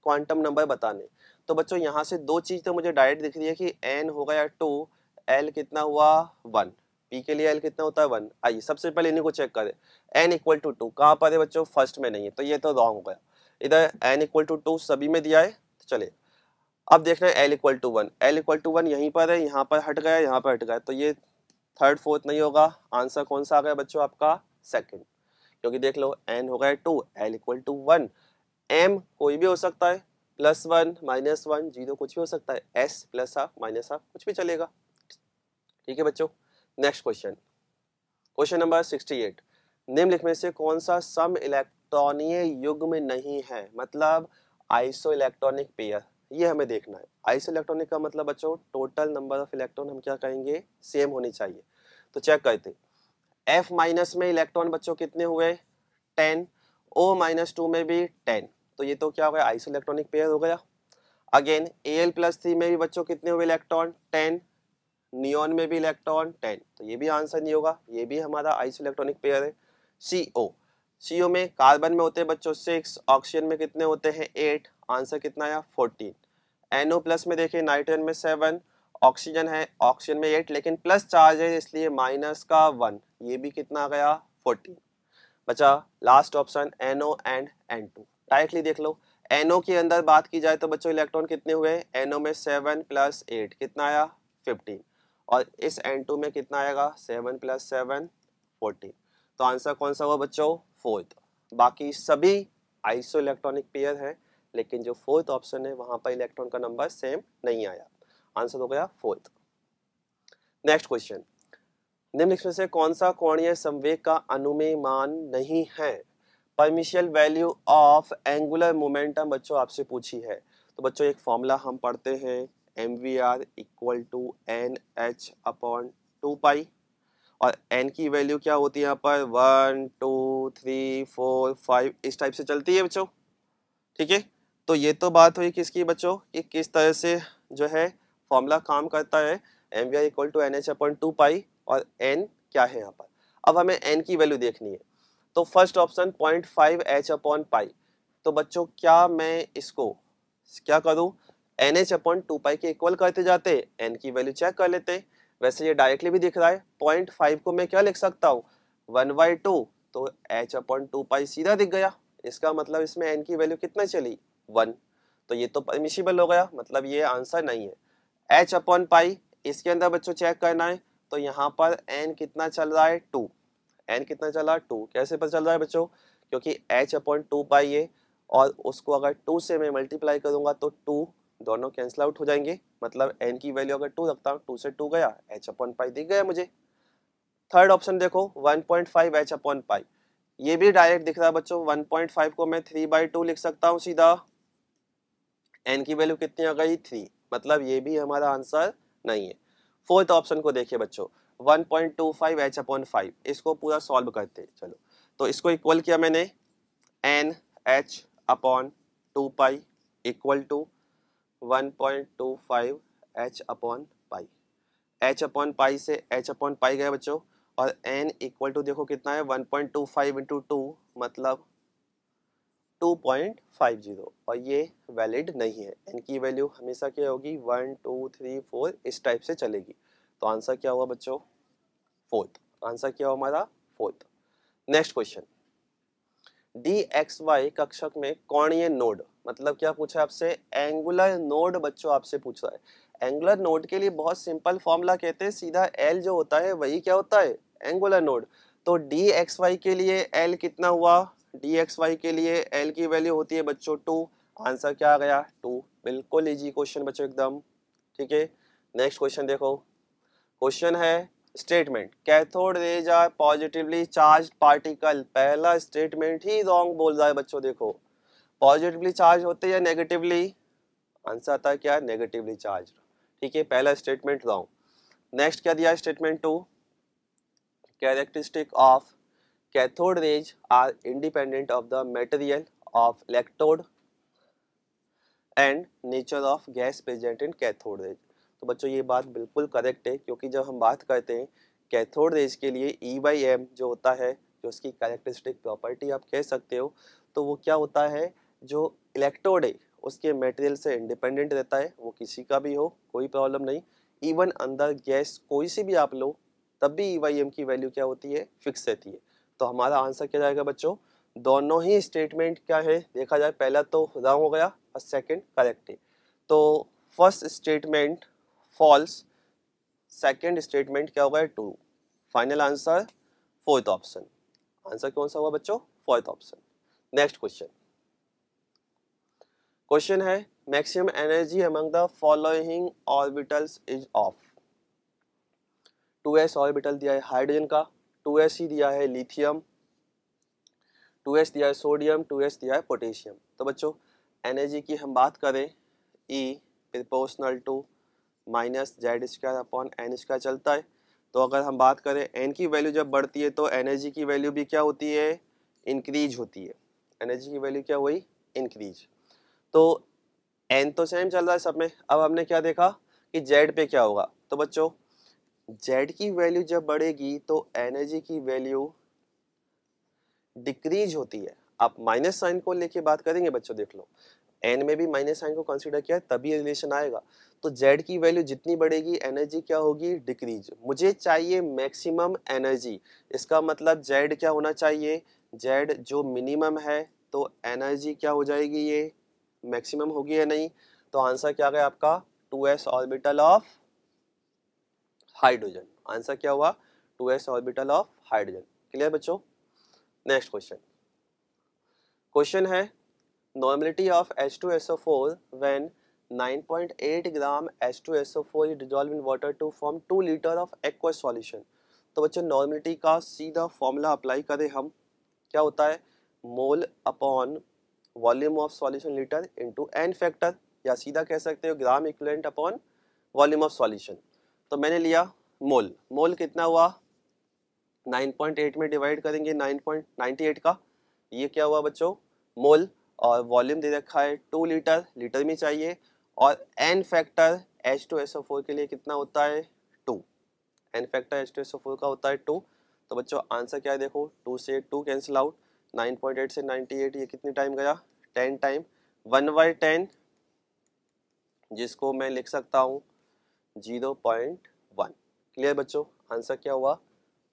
[SPEAKER 1] क्वांटम नंबर बताने तो बच्चों यहाँ से दो चीज़ तो मुझे डायरेक्ट दिख रही है कि एन हो गया टू एल कितना हुआ वन पी के लिए एल कितना होता है वन आइए सबसे पहले इन्हीं को चेक करें एन इक्वल टू टू कहाँ पर है बच्चों फर्स्ट में नहीं है तो ये तो रॉन्ग हो गया इधर एन इक्वल टू टू सभी में दिया है तो चलिए अब देखना है L equal to one L equal to one यहीं पर है यहाँ पर हट गया यहाँ पर हट गया तो ये थर्ड फोर्थ नहीं होगा आंसर कौन सा आ गया बच्चों आपका सेकेंड क्योंकि देख लो एन हो गया two L equal to one M कोई भी हो सकता है plus one minus one zero कुछ भी हो सकता है S plus half minus half कुछ भी चलेगा ठीक है बच्चों next question question number sixty eight निम्नलिखित में से कौन सा सम इलेक्ट्रॉनीय युग में नहीं है मतलब आइसो इलेक्ट्रॉनिक पेयर ये हमें देखना है आइसो इलेक्ट्रॉनिक का मतलब बच्चों टोटल नंबर ऑफ इलेक्ट्रॉन हम क्या कहेंगे सेम होनी चाहिए तो चेक करते हैं एफ माइनस में इलेक्ट्रॉन बच्चों कितने हुए टेन ओ माइनस टू में भी टेन तो ये तो क्या हो गया आइसो इलेक्ट्रॉनिक पेयर हो गया again A L plus three में भी बच्चों कितने हुए इलेक्ट्रॉन टेन नियॉन में भी इलेक्ट्रॉन टेन तो ये भी आंसर नहीं होगा ये भी हमारा आइसो इलेक्ट्रॉनिक पेयर है सी ओ सी ओ में कार्बन में होते हैं बच्चों सिक्स ऑक्सीजन में कितने होते हैं एट आंसर कितना आया फोर्टीन एन ओ प्लस में देखिए नाइट्रोजन में सेवन ऑक्सीजन है ऑक्सीजन में एट लेकिन प्लस चार्ज है इसलिए माइनस का वन ये भी कितना आ गया फोर्टीन बचा last option O and N two directly देख लो ओ के अंदर बात की जाए तो बच्चों इलेक्ट्रॉन कितने हुए एनओ में सेवन प्लस एट कितना आया फिफ्टीन और इस एन टू में कितना आएगा सेवन प्लस सेवन फोर्टीन तो आंसर कौन सा हुआ बच्चों फोर्थ बाकी सभी आइसो इलेक्ट्रॉनिक पेयर हैं लेकिन जो फोर्थ ऑप्शन है वहाँ पर इलेक्ट्रॉन का नंबर सेम नहीं आया आंसर हो गया फोर्थ नेक्स्ट क्वेश्चन निम्नलिखित में से कौन सा कोणीय संवेग का अनुमेय मान नहीं है permissible value of angular momentum बच्चों आपसे पूछी है तो बच्चों एक फॉर्मूला हम पढ़ते हैं M V R equal to N H upon two pi और एन की वैल्यू क्या होती है यहाँ पर one two three four five इस टाइप से चलती है बच्चों ठीक है तो ये तो बात हुई किसकी बच्चों कि किस तरह से जो है फॉर्मूला काम करता है M V I equal to N H upon two pi और एन क्या है यहाँ पर अब हमें एन की वैल्यू देखनी है तो first option point five H upon pi तो बच्चों क्या मैं इसको क्या करूँ N H upon two pi के इक्वल करते जाते एन की वैल्यू चेक कर लेते वैसे ये डायरेक्टली भी दिख रहा है पॉइंट फाइव को मैं क्या लिख सकता हूँ वन बाई टू तो एच अपॉन टू पाई सीधा दिख गया इसका मतलब इसमें एन की वैल्यू कितना चली वन तो ये तो परमिशिबल हो गया मतलब ये आंसर नहीं है एच अपॉन पाई इसके अंदर बच्चों चेक करना है तो यहाँ पर एन कितना चल रहा है टू एन कितना चल रहा है टू कैसे पता चल रहा है बच्चों क्योंकि एच अपॉन टू पाई है और उसको अगर टू से मैं मल्टीप्लाई करूँगा तो टू दोनों कैंसिल आउट हो जाएंगे मतलब एन की वैल्यू अगर टू रखता हूँ टू से टू गया एच अपॉन पाई दिख गया मुझे थर्ड ऑप्शन देखो one point five H upon pi ये भी डायरेक्ट दिख रहा है बच्चों वन पॉइंट फाइव को मैं थ्री बाई टू लिख सकता हूँ सीधा एन की वैल्यू कितनी आ गई थ्री मतलब ये भी हमारा आंसर नहीं है फोर्थ ऑप्शन को देखिए बच्चों 1.25 point two five H upon five इसको पूरा सॉल्व करते हैं चलो तो इसको इक्वल किया मैंने N H upon two pi equal to one point two five H upon pi H upon pi से एच अपॉन पाई गया बच्चों और एन इक्वल टू देखो कितना है one point two five into two मतलब 2.50 और ये वैलिड नहीं है एन की वैल्यू हमेशा क्या होगी वन टू थ्री फोर इस टाइप से चलेगी तो आंसर क्या हुआ बच्चों फोर्थ आंसर क्या हुआ हमारा fourth next question D X Y कक्षक में कौन ये नोड मतलब क्या पूछा आपसे एंगुलर नोड बच्चों आपसे पूछ रहा है एंगुलर नोड के लिए बहुत सिंपल फॉर्मूला कहते हैं सीधा एल जो होता है वही क्या होता है एंगुलर नोड तो डी एक्स वाई के लिए एल कितना हुआ डी एक्स वाई के लिए एल की वैल्यू होती है बच्चों टू आंसर क्या आ गया टू बिल्कुल इजी क्वेश्चन बच्चों एकदम ठीक है नेक्स्ट क्वेश्चन देखो क्वेश्चन है statement cathode rays are positively charge particle पहला स्टेटमेंट ही रॉन्ग बोल रहा है बच्चों देखो पॉजिटिवली चार्ज होते या नेगेटिवली आंसर आता है क्या नेगेटिवली चार्ज ठीक है पहला स्टेटमेंट रॉन्ग नेक्स्ट क्या दिया statement two characteristic of cathode rays are independent of the material of electrode and nature of gas present in cathode rays तो बच्चों ये बात बिल्कुल करेक्ट है क्योंकि जब हम बात करते हैं कैथोड रेज के लिए ई बाई एम जो होता है जो उसकी कैरेक्टरिस्टिक प्रॉपर्टी आप कह सकते हो तो वो क्या होता है जो इलेक्ट्रोड है उसके मटेरियल से इंडिपेंडेंट रहता है वो किसी का भी हो कोई प्रॉब्लम नहीं इवन अंदर गैस कोई सी भी आप लो तब भी ई वाई एम की वैल्यू क्या होती है फिक्स रहती है तो हमारा आंसर क्या जाएगा बच्चों दोनों ही स्टेटमेंट क्या है देखा जाए पहला तो रॉन्ग हो गया और सेकेंड करेक्ट है तो first statement false second statement क्या होगा true final answer fourth option answer कौन सा हुआ बच्चों fourth option next question question है maximum energy among the following orbitals is of two S orbital दिया है हाइड्रोजन का टू एस ही दिया है लिथियम टू एस दिया है सोडियम टू एस दिया है पोटेशियम तो बच्चों एनर्जी की हम बात करें E proportional to minus Z square upon N square चलता है तो अगर हम बात करें एन की वैल्यू जब बढ़ती है तो एनर्जी की वैल्यू भी क्या होती है इंक्रीज होती है एनर्जी की वैल्यू क्या हुई इंक्रीज तो एन तो सेम चल रहा है सब में अब हमने क्या देखा कि जेड पे क्या होगा तो बच्चों जेड की वैल्यू जब बढ़ेगी तो एनर्जी की वैल्यू डिक्रीज होती है आप माइनस साइन को लेके बात करेंगे बच्चों देख लो एन में भी माइनस साइन को कंसीडर किया तभी रिलेशन आएगा तो जेड की वैल्यू जितनी बढ़ेगी एनर्जी क्या होगी डिक्रीज मुझे चाहिए मैक्सिमम एनर्जी इसका मतलब जेड क्या होना चाहिए जेड जो मिनिमम है तो एनर्जी क्या हो जाएगी ये मैक्सिमम होगी या नहीं तो आंसर क्या गया आपका two S orbital of hydrogen answer क्या हुआ two S orbital of hydrogen clear बच्चों नेक्स्ट क्वेश्चन क्वेश्चन है normality of H two S O four when 9.8 gram H2SO4 is dissolved in water to form 2 litre of aqueous solution तो बच्चों normality का सीधा formula apply करें हम क्या होता है mole upon volume of solution litre into N factor या सीधा कह सकते हो gram equivalent upon volume of solution तो मैंने लिया मोल मोल कितना हुआ 9.8 में डिवाइड करेंगे 9.98 का ये क्या हुआ बच्चों मोल और वॉल्यूम दे रखा है टू लीटर लीटर में चाहिए और N factor H two S O four के लिए कितना होता है two N factor H two S O four का होता है टू तो बच्चों आंसर क्या है देखो टू से two cancel out nine point eight से नाइन्टी एट ये कितनी टाइम गया ten time one by ten जिसको मैं लिख सकता हूँ जीरो पॉइंट वन क्लियर बच्चों आंसर क्या हुआ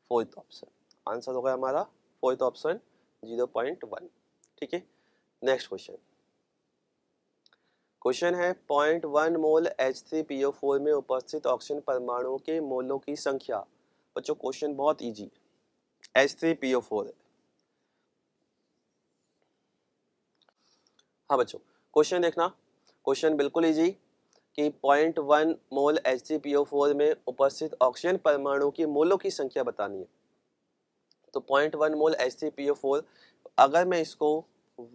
[SPEAKER 1] फोर्थ ऑप्शन आंसर हो गया हमारा fourth option zero point one ठीक है नेक्स्ट क्वेश्चन क्वेश्चन है point one mole H three P O four में उपस्थित ऑक्सीजन परमाणुओं के मोलों की संख्या बच्चों क्वेश्चन बहुत easy H three P O four हाँ बच्चों क्वेश्चन देखना क्वेश्चन बिल्कुल इजी कि point one mole H four में उपस्थित ऑक्सीजन परमाणु की मोलों की संख्या बतानी है तो point one mole H four अगर मैं इसको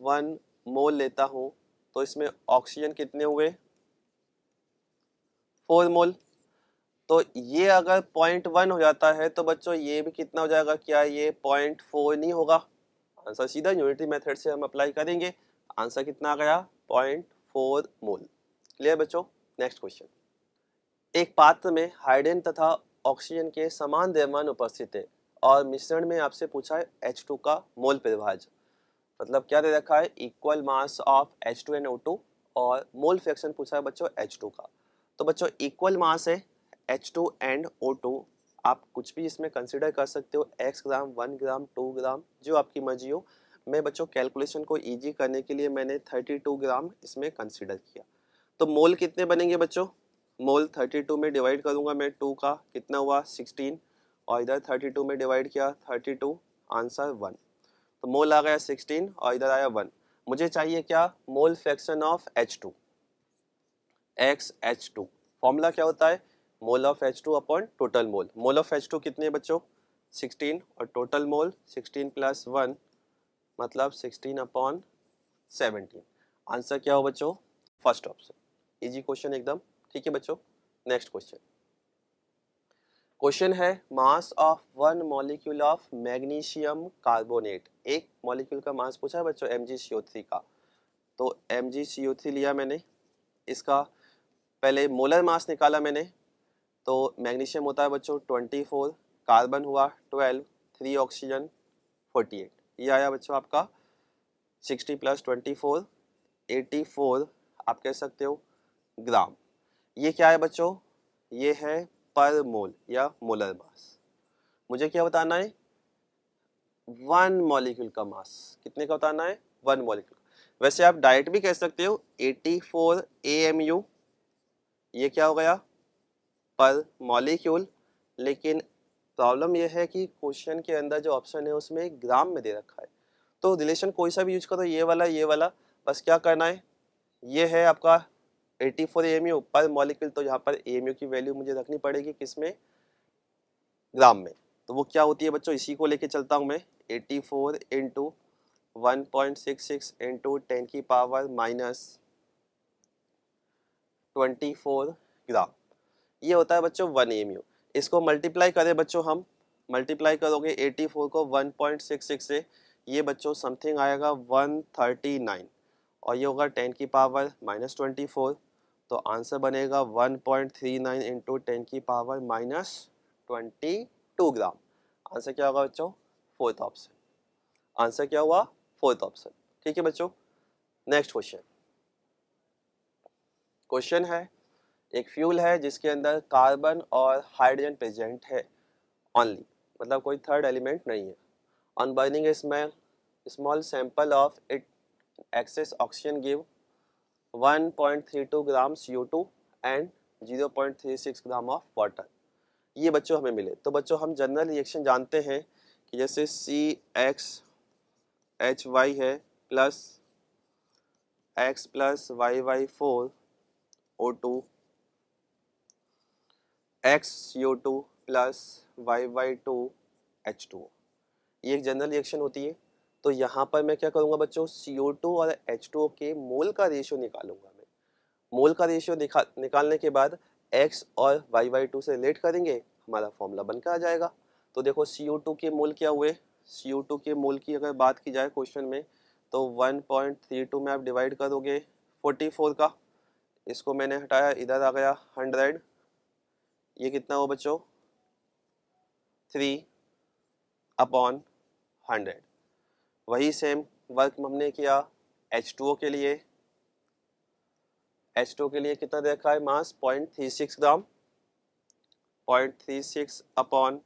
[SPEAKER 1] वन मोल लेता हूँ तो इसमें ऑक्सीजन कितने हुए फोर मोल तो ये अगर पॉइंट वन हो जाता है तो बच्चों ये भी कितना हो जाएगा क्या ये पॉइंट फोर नहीं होगा आंसर सीधा यूनिटी मेथड से हम अप्लाई करेंगे आंसर कितना आ गया पॉइंट फोर मोल क्लियर बच्चों नेक्स्ट क्वेश्चन एक पात्र में हाइड्रोजन तथा ऑक्सीजन के समान द्रव्यमान उपस्थित है और मिश्रण में आपसे पूछा है H2 का मोल परिभाज मतलब क्या दे रखा है equal mass of H two and O और मोल फ्रैक्शन पूछा है बच्चों एच टू का तो बच्चों इक्वल मास है H two and O two आप कुछ भी इसमें कंसिडर कर सकते हो X gram one gram two gram जो आपकी मर्जी हो मैं बच्चों कैलकुलेशन को ईजी करने के लिए मैंने थर्टी टू ग्राम इसमें कंसिडर किया तो मोल कितने बनेंगे बच्चों मोल 32 में डिवाइड करूंगा मैं 2 का कितना हुआ 16 और इधर 32 में डिवाइड किया 32 आंसर 1 तो मोल आ गया 16 और इधर आया 1 मुझे चाहिए क्या mole fraction of H two X H two formula क्या होता है mole of H two upon total mole mole of H two कितने बच्चों 16 और टोटल मोल 16 प्लस वन मतलब 16 अपॉन 17 आंसर क्या हो बच्चों फर्स्ट ऑप्शन इजी क्वेश्चन एकदम ठीक है बच्चों नेक्स्ट क्वेश्चन क्वेश्चन है mass of one molecule of magnesium carbonate एक मॉलिक्यूल का मास पूछा है बच्चों एम का तो एम लिया मैंने इसका पहले मोलर मास निकाला मैंने तो मैग्नीशियम होता है बच्चों ट्वेंटी फोर कार्बन हुआ twelve three oxygen forty eight ये आया बच्चों आपका sixty plus twenty four eighty four आप कह सकते हो ग्राम ये क्या है बच्चों ये है पर मोल या मोलर मास मुझे क्या बताना है वन मॉलिक्यूल का मास कितने का बताना है वन मॉलिक्यूल वैसे आप डाइट भी कह सकते हो 84 फोर ये क्या हो गया पर मॉलिक्यूल लेकिन प्रॉब्लम यह है कि क्वेश्चन के अंदर जो ऑप्शन है उसमें ग्राम में दे रखा है तो रिलेशन कोई सा भी यूज करो ये वाला ये वाला बस क्या करना है ये है आपका eighty four M U per molecule तो यहाँ पर एम यू की वैल्यू मुझे रखनी पड़ेगी किस में ग्राम में तो वो क्या होती है बच्चों इसी को लेके चलता हूँ मैं eighty four into one point six six into ten की power minus twenty four gram ये होता है बच्चों वन एम यू इसको मल्टीप्लाई करें बच्चों हम मल्टीप्लाई करोगे 84 को 1.66 से ये बच्चों समथिंग आएगा 139 और ये होगा 10 की पावर माइनस ट्वेंटी फोर तो आंसर बनेगा 1.39 point three nine into ten की power minus twenty two gram answer क्या होगा बच्चों फोर्थ ऑप्शन आंसर क्या हुआ फोर्थ ऑप्शन ठीक है बच्चों नेक्स्ट क्वेश्चन क्वेश्चन है एक फ्यूल है जिसके अंदर कार्बन और हाइड्रोजन प्रेजेंट है ओनली मतलब कोई थर्ड एलिमेंट नहीं है ऑन बर्निंग इसमें small sample of it excess oxygen give 1.32 gram CO2 and 0.36 gram of water ये बच्चों हमें मिले तो बच्चों हम जनरल रिएक्शन जानते हैं कि जैसे सी एक्स एच वाई है plus x plus y y four O two x U two plus y y two H two ये एक जनरल रिएक्शन होती है तो यहाँ पर मैं क्या करूँगा बच्चों CO2 और H2O के मोल का रेशियो निकालूंगा मैं मोल का रेशियो निकाल निकालने के बाद X और वाई वाई टू से रिलेट करेंगे हमारा फॉर्मूला बनकर आ जाएगा तो देखो CO2 के मोल क्या हुए CO2 के मोल की अगर बात की जाए क्वेश्चन में तो 1.32 में आप डिवाइड करोगे 44 का इसको मैंने हटाया इधर आ गया 100 ये कितना हो बच्चों थ्री अपॉन हंड्रेड वही सेम वर्क हमने किया एच टू ओ के लिए एच टू के लिए कितना देखा है mass point three six gram point three six upon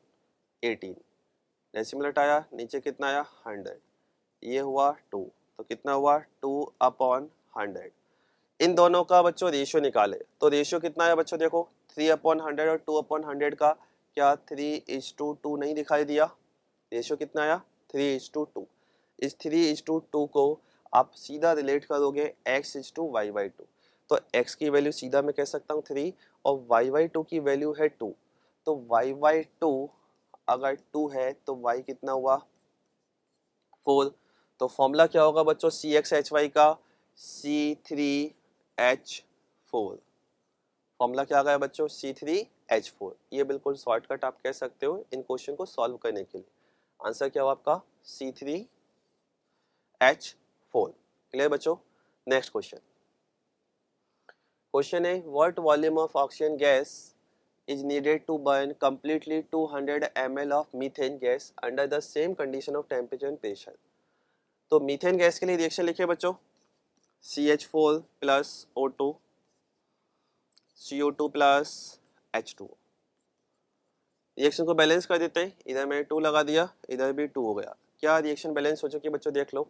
[SPEAKER 1] eighteen डेसिमलेट आया नीचे कितना आया हंड्रेड ये हुआ टू तो कितना हुआ टू अपॉन हंड्रेड इन दोनों का बच्चों रेशियो निकाले तो रेशियो कितना है बच्चों देखो थ्री अपॉन हंड्रेड और टू अपॉन हंड्रेड का क्या थ्री इज टू टू नहीं दिखाई दिया रेशियो कितना आया थ्री इज टू टू इस थ्री इज टू टू को आप सीधा रिलेट करोगे x is to y by two तो एक्स की वैल्यू सीधा मैं कह सकता हूँ थ्री और वाई बाई टू की वैल्यू है टू तो वाई बाई टू अगर टू है तो वाई कितना हुआ फोर तो फॉर्मूला क्या होगा बच्चों सी एक्स एच वाई का C three H four formula क्या आ गया बच्चों सी थ्री एच फोर ये बिल्कुल शॉर्टकट आप कह सकते हो इन क्वेश्चन को सॉल्व करने के लिए आंसर क्या हुआ आपका C three H four clear बच्चों नेक्स्ट क्वेश्चन क्वेश्चन है what volume of oxygen gas is needed to burn completely 200 hundred ml of methane gas under the same condition of temperature and pressure तो methane gas के लिए reaction लिखिए बच्चों C H four plus O two C O two plus H two reaction को balance कर देते हैं इधर मैंने टू लगा दिया इधर भी टू हो गया क्या रिएक्शन बैलेंस हो चुकी है बच्चों देख लो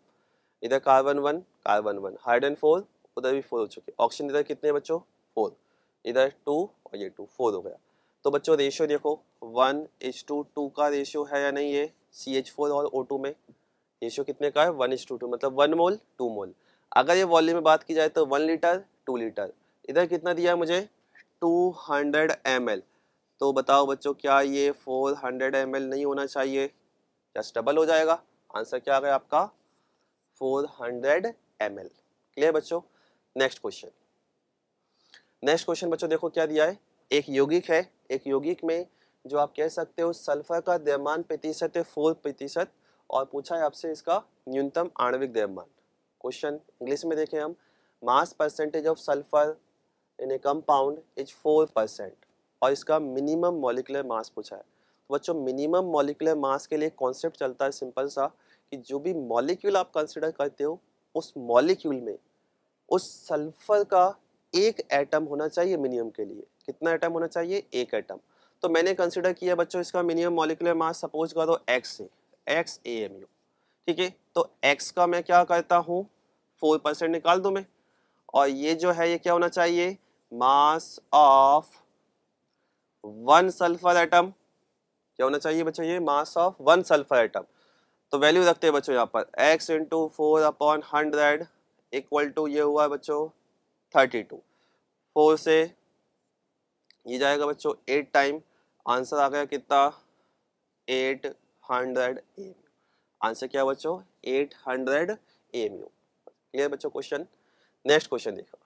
[SPEAKER 1] इधर कार्बन वन कार्बन वन हाइड एंड फोर उधर भी फोर हो चुके ऑक्सीजन इधर कितने बच्चों फोर इधर टू और ये टू फोर हो गया तो बच्चों रेशियो देखो वन एच टू टू का रेशियो है या नहीं ये सी एच फोर और ओ टू में रेशियो कितने का है वन एच टू टू मतलब वन मोल टू मोल अगर ये वॉल्यूम में बात की जाए तो वन लीटर टू लीटर इधर कितना दिया मुझे टू हंड्रेड एम एल तो बताओ बच्चों क्या ये फोर हंड्रेड एम एल नहीं होना चाहिए जस्ट डबल हो जाएगा आंसर क्या आ गया आपका 400 ml क्लियर बच्चों नेक्स्ट क्वेश्चन नेक्स्ट क्वेश्चन बच्चों देखो क्या दिया है एक यौगिक है एक यौगिक में जो आप कह सकते हो सल्फर का द्रव्यमान प्रतिशत है फोर प्रतिशत और पूछा है आपसे इसका न्यूनतम आणविक द्रव्यमान क्वेश्चन इंग्लिश में देखें हम mass percentage of sulphur in a compound is four percent और इसका मिनिमम मॉलिकुलर मास पूछा है तो बच्चों मिनिमम मॉलिकुलर मास के लिए कॉन्सेप्ट चलता है सिंपल सा कि जो भी मॉलिक्यूल आप कंसिडर करते हो उस मॉलिक्यूल में उस सल्फर का एक एटम होना चाहिए मिनियम के लिए कितना एटम होना चाहिए एक एटम तो मैंने कंसिडर किया बच्चों इसका मिनिमम मॉलिकुलर मास सपोज दो x x A M U ठीक है तो एक्स का मैं क्या करता हूँ फोर परसेंट निकाल दूँ मैं और ये जो है ये क्या होना चाहिए mass of one sulphur atom क्या होना चाहिए बच्चों ये mass of one sulphur atom तो वैल्यू रखते हैं बच्चों यहाँ पर x into four upon hundred equal to ये हुआ है बच्चों थर्टी टू फोर से ये जाएगा बच्चों एट टाइम आंसर आ गया कितना eight hundred A M answer क्या बच्चों eight hundred A M U clear बच्चों क्वेश्चन नेक्स्ट क्वेश्चन देखो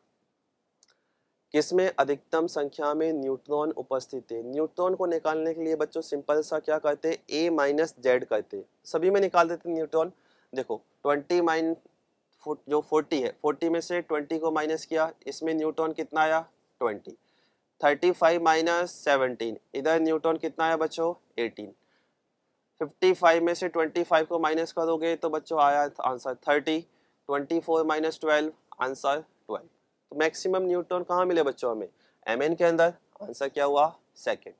[SPEAKER 1] किसमें अधिकतम संख्या में न्यूट्रॉन उपस्थित है न्यूट्रॉन को निकालने के लिए बच्चों सिंपल सा क्या करते ए माइनस जेड करते सभी में निकाल देते न्यूट्रॉन देखो ट्वेंटी माइन जो फोर्टी है फोर्टी में से ट्वेंटी को माइनस किया इसमें न्यूट्रॉन कितना आया twenty thirty five minus seventeen इधर न्यूट्रॉन कितना आया बच्चों एटीन फिफ्टी फाइव में से ट्वेंटी फाइव को माइनस करोगे तो बच्चों आया answer thirty twenty four minus twelve answer twelve तो मैक्सिमम न्यूट्रॉन कहाँ मिले बच्चों हमें एम के अंदर आंसर क्या हुआ सेकेंड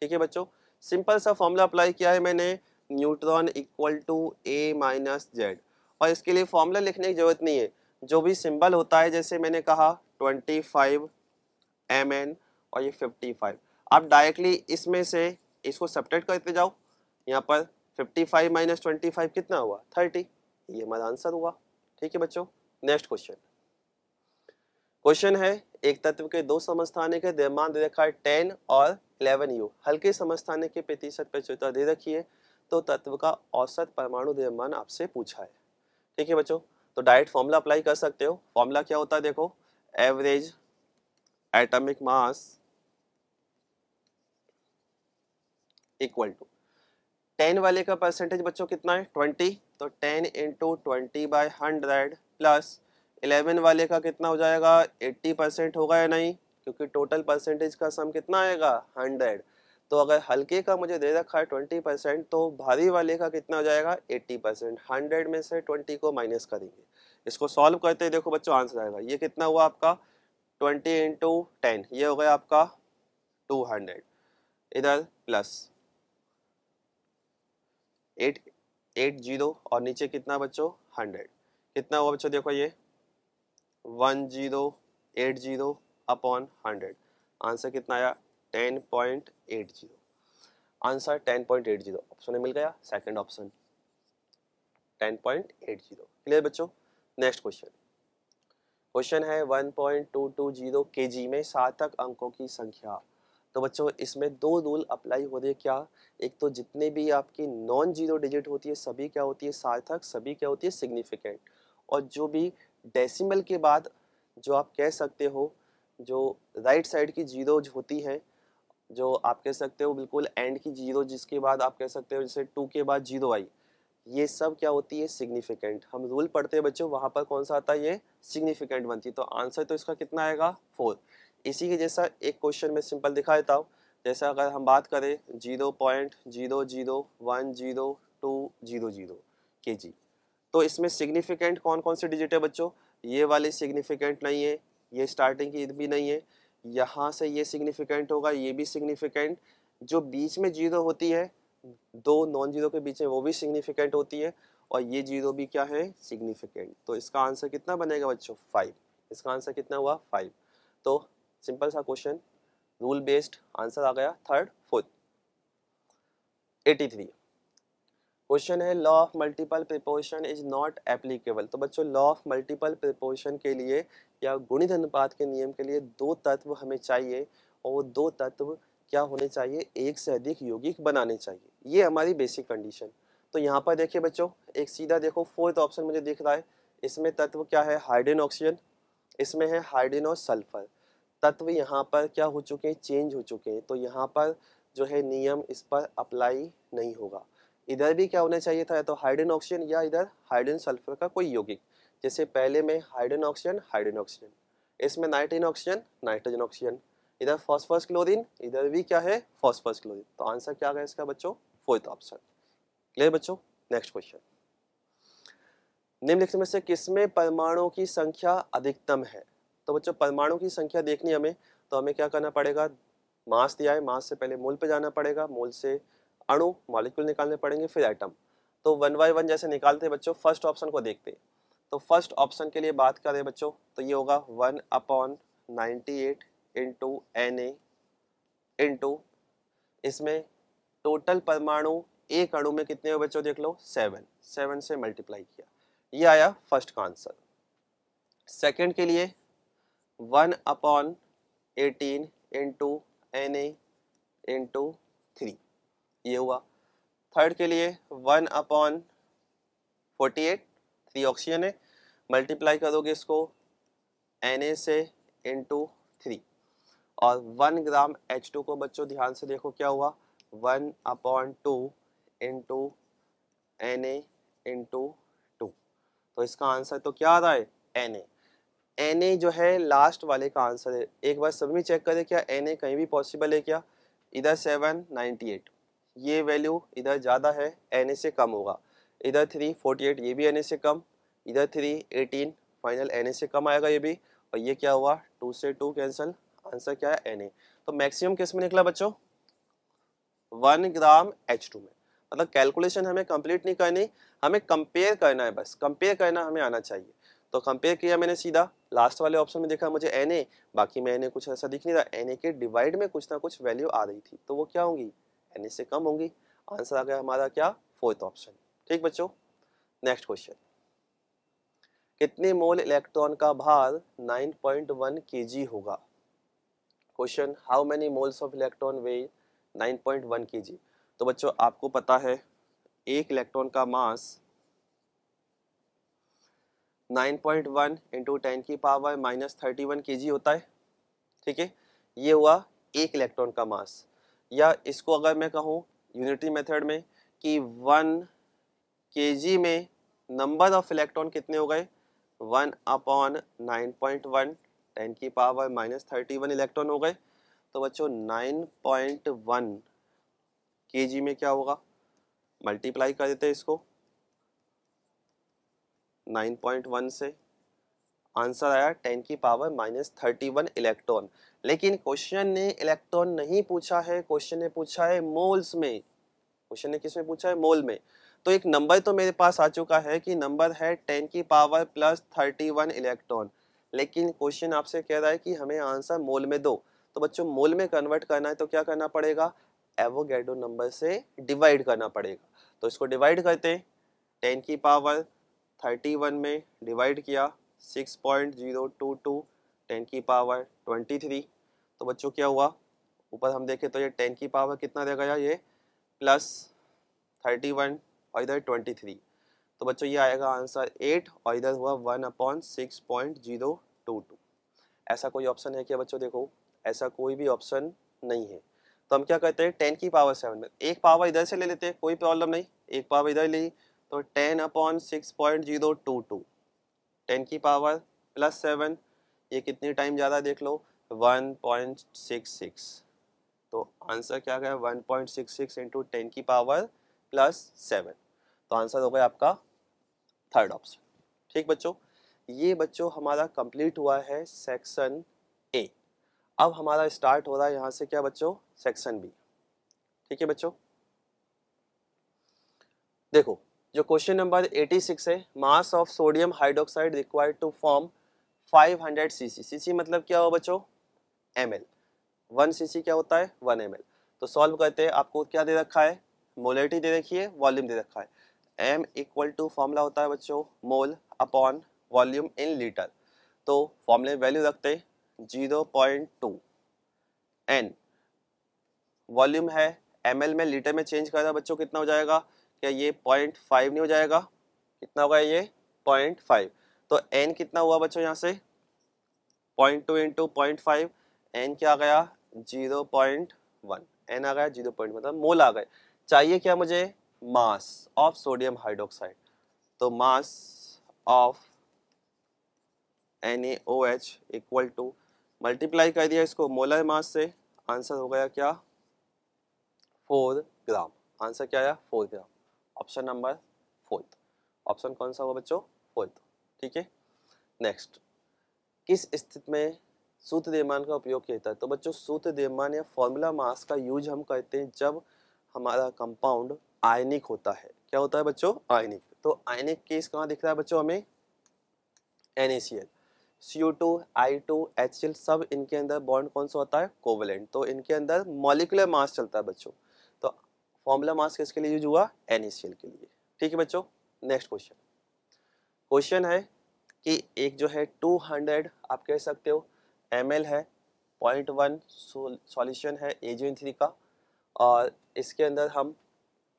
[SPEAKER 1] ठीक है बच्चों सिंपल सा फॉर्मूला अप्लाई किया है मैंने neutron equal to A minus Z और इसके लिए फॉर्मूला लिखने की ज़रूरत नहीं है जो भी सिंबल होता है जैसे मैंने कहा ट्वेंटी फाइव एम एन और ये फिफ्टी फाइव आप डायरेक्टली इसमें से इसको सपरेट करते जाओ यहाँ पर fifty five minus twenty five कितना हुआ थर्टी ये हमारा आंसर हुआ ठीक है बच्चों नेक्स्ट क्वेश्चन क्वेश्चन है एक तत्व के दो समस्थाने के द्रव्यमान दे रखा है टेन और इलेवन यू हल्के समस्थाने के प्रतिशत प्रचुरता दे रखी है तो तत्व का औसत परमाणु द्रव्यमान आपसे पूछा है ठीक है बच्चों तो डायरेक्ट फॉर्मूला अप्लाई कर सकते हो फॉर्मूला क्या होता है देखो average atomic mass equal to ten वाले का परसेंटेज बच्चों कितना है ट्वेंटी तो ten into twenty by hundred plus eleven वाले का कितना हो जाएगा एट्टी परसेंट होगा या नहीं क्योंकि टोटल परसेंटेज का सम कितना आएगा हंड्रेड तो अगर हल्के का मुझे दे रखा है ट्वेंटी परसेंट तो भारी वाले का कितना हो जाएगा एट्टी परसेंट हंड्रेड में से ट्वेंटी को माइनस करेंगे इसको सॉल्व करते देखो बच्चों आंसर आएगा ये कितना हुआ आपका ट्वेंटी इंटू टेन ये हो गया आपका टू हंड्रेड इधर प्लस एट एट जीरो और नीचे कितना बच्चों हंड्रेड कितना हुआ बच्चों देखो ये one zero eight zero upon hundred answer कितना आया ten point eight zero answer ten point eight zero option में मिल गया second option ten point eight zero clear बच्चों नेक्स्ट क्वेश्चन क्वेश्चन है one point two two zero K G में सार्थक अंकों की संख्या तो बच्चों इसमें दो रूल अप्लाई हो रही है क्या एक तो जितने भी आपकी नॉन जीरो डिजिट होती है सभी क्या होती है सार्थक सभी क्या होती है सिग्निफिकेंट और जो भी डेसिमल के बाद जो आप कह सकते हो जो राइट साइड की जीरो होती है जो आप कह सकते हो बिल्कुल एंड की जीरो जिसके बाद आप कह सकते हो जैसे टू के बाद जीरो आई ये सब क्या होती है सिग्निफिकेंट हम रूल पढ़ते हैं बच्चों वहाँ पर कौन सा आता है ये सिग्निफिकेंट बनती है तो आंसर तो इसका कितना आएगा फोर इसी के जैसा एक क्वेश्चन में सिंपल दिखा देता हूँ जैसा अगर हम बात करें zero point zero zero one zero two zero zero K G तो इसमें सिग्निफिकेंट कौन कौन से डिजिट है बच्चों ये वाले सिग्निफिकेंट नहीं है ये स्टार्टिंग की भी नहीं है यहाँ से ये सिग्निफिकेंट होगा ये भी सिग्निफिकेंट जो बीच में जीरो होती है दो नॉन जीरो के बीच में वो भी सिग्निफिकेंट होती है और ये जीरो भी क्या है सिग्निफिकेंट तो इसका आंसर कितना बनेगा बच्चों फाइव इसका आंसर कितना हुआ फाइव तो सिंपल सा क्वेश्चन रूल बेस्ड आंसर आ गया third fourth eighty three question है law of multiple proportion is not applicable तो बच्चों लॉ ऑफ मल्टीपल प्रिपोर्शन के लिए या गुणित अनुपात के नियम के लिए दो तत्व हमें चाहिए और वो दो तत्व क्या होने चाहिए एक से अधिक यौगिक बनाने चाहिए ये हमारी बेसिक कंडीशन तो यहाँ पर देखिए बच्चों एक सीधा देखो फोर्थ ऑप्शन मुझे दिख रहा है इसमें तत्व क्या है हाइड्रोजन ऑक्सीजन इसमें है हाइड्रोजन और सल्फर तत्व यहाँ पर क्या हो चुके हैं चेंज हो चुके हैं तो यहाँ पर जो है नियम इस पर अप्लाई नहीं होगा इधर भी क्या होना चाहिए था या तो हाइड्रोजन ऑक्सीजन या इधर हाइड्रोजन सल्फर का कोई यौगिक जैसे पहले में हाइड्रोजन ऑक्सीजन हाइड्रोजन ऑक्सीजन इसमें नाइट्रोजन ऑक्सीजन नाइट्रोजन ऑक्सीजन इधर फॉस्फोरस क्लोरीन इधर भी क्या है फॉस्फोरस क्लोरीन तो आंसर क्या गया इसका बच्चों फोर्थ ऑप्शन क्लियर बच्चों नेक्स्ट क्वेश्चन निम्नलिखित में से किसमें परमाणु की संख्या अधिकतम है तो बच्चों परमाणु की संख्या देखनी हमें तो हमें क्या करना पड़ेगा मास दिया है मास से पहले मूल पे जाना पड़ेगा मूल से अणु मॉलिक्यूल निकालने पड़ेंगे फिर आइटम तो वन बाई वन जैसे निकालते बच्चों फर्स्ट ऑप्शन को देखते तो फर्स्ट ऑप्शन के लिए बात करें बच्चों तो ये होगा one upon ninety eight into N A into इसमें टोटल परमाणु एक अणु में कितने हुए बच्चों देख लो सेवन सेवन से मल्टीप्लाई किया ये आया फर्स्ट का आंसर सेकेंड के लिए one upon eighteen into N A into three ये हुआ थर्ड के लिए one upon forty eight three oxygen है मल्टीप्लाई कर दोगे इसको एन ए से इंटू थ्री और वन ग्राम एच टू को बच्चों ध्यान से देखो क्या हुआ one upon two into N A into two तो इसका आंसर तो क्या आ रहा है एन ए एन ए जो है लास्ट वाले का आंसर है एक बार सभी चेक करें क्या एन ए कहीं भी पॉसिबल है क्या इधर सेवन नाइन्टी एट ये वैल्यू इधर ज़्यादा है एन से कम होगा इधर थ्री फोर्टी एट ये भी एन से कम इधर थ्री एटीन फाइनल एन से कम आएगा ये भी और ये क्या हुआ टू से टू कैंसिल आंसर क्या है एन तो मैक्सिमम किस में निकला बच्चों वन ग्राम एच टू में मतलब कैलकुलेशन हमें कंप्लीट नहीं करनी हमें कंपेयर करना है बस कंपेयर करना हमें आना चाहिए तो कंपेयर किया मैंने सीधा लास्ट वाले ऑप्शन में देखा मुझे एन बाकी मैंने कुछ ऐसा दिख नहीं रहा एन के डिवाइड में कुछ ना कुछ वैल्यू आ रही थी तो वो क्या होंगी एन से कम होंगी आंसर आ गया हमारा क्या फोर्थ ऑप्शन ठीक बच्चों नेक्स्ट क्वेश्चन कितने मोल इलेक्ट्रॉन का भार 9.1 पॉइंट होगा question how many moles of electron weigh 9.1 point तो बच्चों आपको पता है एक इलेक्ट्रॉन का मास 9.1 इंटू टेन की पावर माइनस थर्टी वन होता है ठीक है ये हुआ एक इलेक्ट्रॉन का मास या इसको अगर मैं कहूँ यूनिटी मेथड में कि वन के में नंबर ऑफ इलेक्ट्रॉन कितने हो गए one upon nine point one ten की power minus thirty one electron हो गए तो बच्चों नाइन पॉइंट वन के में क्या होगा मल्टीप्लाई कर देते हैं इसको नाइन पॉइंट वन से आंसर आया टेन की power minus thirty one electron लेकिन क्वेश्चन ने इलेक्ट्रॉन नहीं पूछा है क्वेश्चन ने पूछा है मोल्स में क्वेश्चन ने किस में पूछा है मोल में तो एक नंबर तो मेरे पास आ चुका है कि नंबर है टेन की power plus thirty one electron लेकिन क्वेश्चन आपसे कह रहा है कि हमें आंसर मोल में दो तो बच्चों मोल में कन्वर्ट करना है तो क्या करना पड़ेगा एवोगेडो नंबर से डिवाइड करना पड़ेगा तो इसको डिवाइड करते हैं टेन की पावर थर्टी वन में डिवाइड किया six point zero two two ten की पावर ट्वेंटी थ्री तो बच्चों क्या हुआ ऊपर हम देखें तो ये टेन की पावर कितना दे गया ये प्लस थर्टी वन और इधर ट्वेंटी थ्री तो बच्चों ये आएगा आंसर एट और इधर हुआ one upon six point zero two two ऐसा कोई ऑप्शन है क्या बच्चों देखो ऐसा कोई भी ऑप्शन नहीं है तो हम क्या करते हैं टेन की पावर सेवन में एक पावर इधर से ले लेते हैं कोई प्रॉब्लम नहीं एक पावर इधर ली तो ten upon six point zero two two ten की पावर प्लस सेवन ये कितनी टाइम ज़्यादा देख लो वन पॉइंट सिक्स सिक्स तो आंसर क्या गया one point six six into ten की पावर प्लस सेवन तो आंसर हो गया आपका थर्ड ऑप्शन ठीक बच्चों ये बच्चों हमारा कंप्लीट हुआ है सेक्शन ए अब हमारा स्टार्ट हो रहा है यहाँ से क्या बच्चों सेक्शन बी ठीक है बच्चों देखो जो क्वेश्चन नंबर 86 है mass of sodium hydroxide required to form 500 hundred C C मतलब क्या हो बच्चों एम एल वन सी क्या होता है वन एम तो सॉल्व करते हैं आपको क्या दे रखा है मोलिटी दे रखी है वॉल्यूम दे रखा है एम इक्वल टू फॉर्मूला होता है बच्चों mole upon volume in litre तो फॉर्मूले वैल्यू रखते zero point two N volume है एम में लीटर में चेंज कर करा बच्चों कितना हो जाएगा क्या ये पॉइंट फाइव नहीं हो जाएगा कितना होगा ये पॉइंट फाइव तो एन कितना हुआ बच्चों यहाँ से point two into point five N क्या आ गया जीरो पॉइंट वन एन आ गया जीरो पॉइंट मतलब मोल आ गए चाहिए क्या मुझे मास ऑफ सोडियम हाइड्रोक्साइड तो mass of N H equal to multiply कर दिया इसको मोलर मास से आंसर हो गया क्या फोर ग्राम आंसर क्या आया four gram option number fourth option कौन सा हुआ बच्चों फोर्थ ठीक है नेक्स्ट किस स्थिति में सूत्र द्रव्यमान का उपयोग किया जाता है तो बच्चों सूत्र द्रव्यमान या फॉर्मूला मास का यूज हम करते हैं जब हमारा कंपाउंड आयनिक होता है क्या होता है बच्चों आयनिक तो आयनिक केस कहाँ दिख रहा है बच्चों हमें एन सी ओ टू सब इनके अंदर बॉन्ड कौन सा होता है कोवलेंट तो इनके अंदर मॉलिकुलर मास चलता है बच्चों फॉर्मूला मास किसके लिए यूज हुआ एन के लिए ठीक है बच्चों नेक्स्ट क्वेश्चन क्वेश्चन है कि एक जो है 200 आप कह सकते हो एम है पॉइंट वन सॉल्यूशन है एजीएन थ्री का और इसके अंदर हम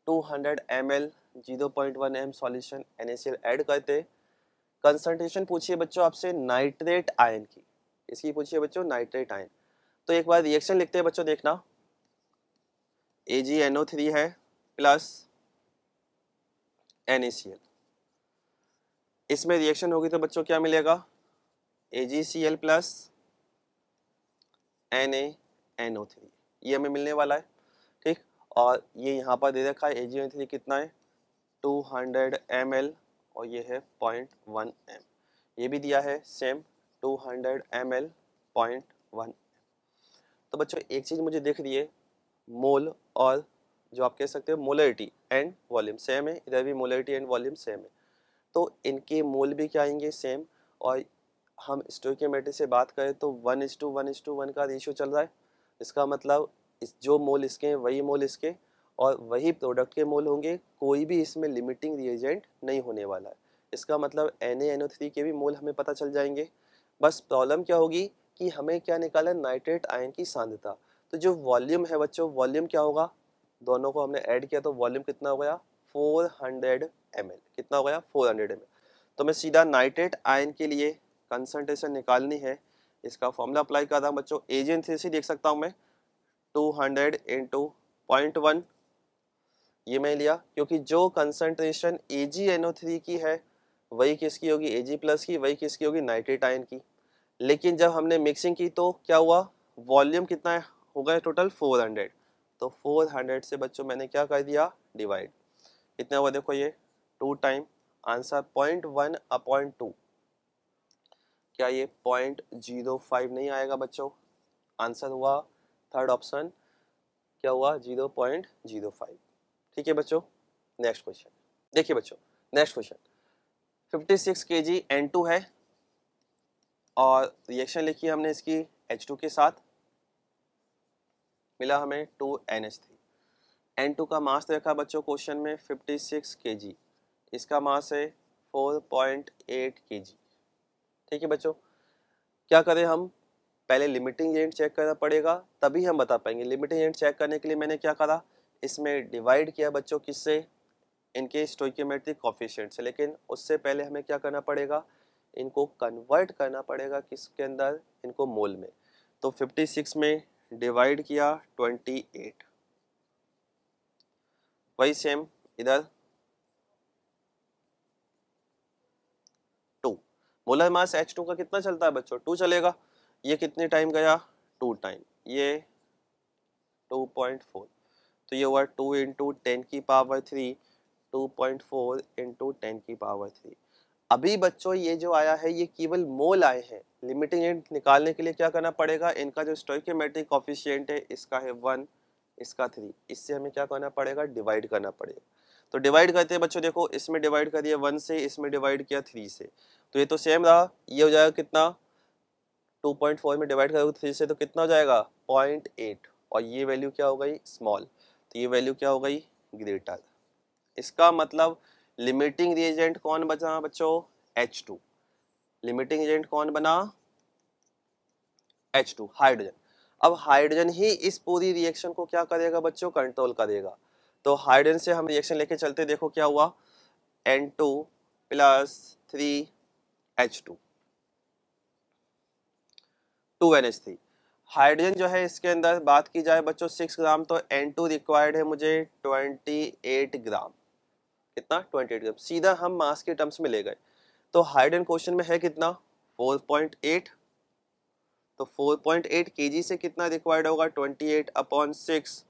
[SPEAKER 1] 200 hundred M L zero point one M solution N add करते हैं कंसनट्रेशन पूछिए बच्चों आपसे नाइट्रेट आयन की इसकी पूछिए बच्चों नाइट्रेट आयन तो एक बार रिएक्शन लिखते हैं बच्चों देखना A G N O three है plus N A C L इसमें रिएक्शन होगी तो बच्चों क्या मिलेगा A G C L plus N A N O three ये हमें मिलने वाला है ठीक और ये यहाँ पर दे रखा है ए जी एन थ्री कितना है टू हंड्रेड एम एल और ये है पॉइंट वन एम ये भी दिया है same two hundred M L point one तो बच्चों एक चीज़ मुझे देख रही है मोल और जो आप कह सकते हो मोलरिटी एंड वॉल्यूम सेम है इधर भी मोलरिटी एंड वॉल्यूम सेम है तो इनके मोल भी क्या आएंगे सेम और हम स्टोकियोमेट्री से बात करें तो one is to one is to one का रेशियो चल रहा है इसका मतलब इस जो मोल इसके हैं वही मोल इसके और वही प्रोडक्ट के मोल होंगे कोई भी इसमें लिमिटिंग रिएजेंट नहीं होने वाला है इसका मतलब एन एन थ्री के भी मोल हमें पता चल जाएंगे बस प्रॉब्लम क्या होगी कि हमें क्या निकाला नाइट्रेट आयन की सांद्रता तो जो वॉल्यूम है बच्चों वॉल्यूम क्या होगा दोनों को हमने ऐड किया तो वॉल्यूम कितना हो गया 400 हंड्रेड कितना हो गया 400 हंड्रेड तो मैं सीधा नाइट्रेट आयन के लिए कंसनट्रेशन निकालनी है इसका फॉर्मूला अप्लाई कर हूँ बच्चों एजेंट से देख सकता हूँ मैं two hundred into point one ये मैं लिया क्योंकि जो concentration A G N O three की है वही किसकी होगी ए जी प्लस की वही किसकी होगी नाइट्रेट आयन की लेकिन जब हमने मिक्सिंग की तो क्या हुआ वॉल्यूम कितना है हो गए टोटल 400 तो 400 से बच्चों मैंने क्या कर दिया डिवाइड कितना हुआ देखो ये two time answer point one upon two क्या ये पॉइंट जीरो फाइव नहीं आएगा बच्चों आंसर हुआ थर्ड ऑप्शन क्या हुआ जीरो पॉइंट जीरो फाइव ठीक है बच्चों नेक्स्ट क्वेश्चन देखिए बच्चों नेक्स्ट क्वेश्चन फिफ्टी सिक्स के जी एन टू है और रिएक्शन लिखी हमने इसकी एच टू के साथ मिला हमें two N H three N two का मास तो देखा बच्चों क्वेश्चन में फिफ्टी सिक्स के जी इसका मास है फोर पॉइंट एट के जी ठीक है बच्चों क्या करें हम पहले लिमिटिंग एजेंट चेक करना पड़ेगा तभी हम बता पाएंगे लिमिटिंग एजेंट चेक करने के लिए मैंने क्या करा इसमें डिवाइड किया बच्चों किससे इनके स्टोकियोमेट्रिक कॉफिशेंट से लेकिन उससे पहले हमें क्या करना पड़ेगा इनको कन्वर्ट करना पड़ेगा किसके अंदर इनको मोल में तो 56 में डिवाइड किया ट्वेंटी एट वही सेम इधर two molar mass H two का कितना चलता है बच्चों टू चलेगा ये कितने टाइम गया टू टाइम ये टू पॉइंट फोर तो ये हुआ टू इंटू टेन की power three two point four into ten की पावर थ्री अभी बच्चों ये जो आया है ये केवल मोल आए हैं लिमिटिंग एंड निकालने के लिए क्या करना पड़ेगा इनका जो स्टोइकोमेट्रिक कॉफिशियंट है इसका है वन इसका थ्री इससे हमें क्या करना पड़ेगा डिवाइड करना पड़ेगा तो डिवाइड करते हैं बच्चों देखो इसमें डिवाइड कर दिया वन से इसमें डिवाइड किया थ्री से तो ये तो सेम रहा ये हो जाएगा कितना टू पॉइंट फोर में डिवाइड करोगे थ्री से तो कितना हो जाएगा पॉइंट एट और ये वैल्यू क्या हो गई स्मॉल तो ये वैल्यू क्या हो गई ग्रेटर इसका मतलब लिमिटिंग रिएजेंट कौन बचा बच्चों एच टू लिमिटिंग एजेंट कौन बना एच टू हाइड्रोजन अब हाइड्रोजन ही इस पूरी रिएक्शन को क्या करेगा बच्चों कंट्रोल करेगा तो हाइड्रोजन से हम रिएक्शन लेके चलते देखो क्या हुआ N two plus three H two two N H three hydrogen जो है इसके अंदर बात की जाए बच्चों सिक्स ग्राम तो एन टू रिक्वायर्ड है मुझे ट्वेंटी एट ग्राम कितना 28 ग्राम सीधा हम मास के टर्म्स में ले गए तो हाइड्रोजन क्वेश्चन में है कितना 4.8 तो 4.8 केजी से कितना रिक्वायर्ड होगा 28 upon six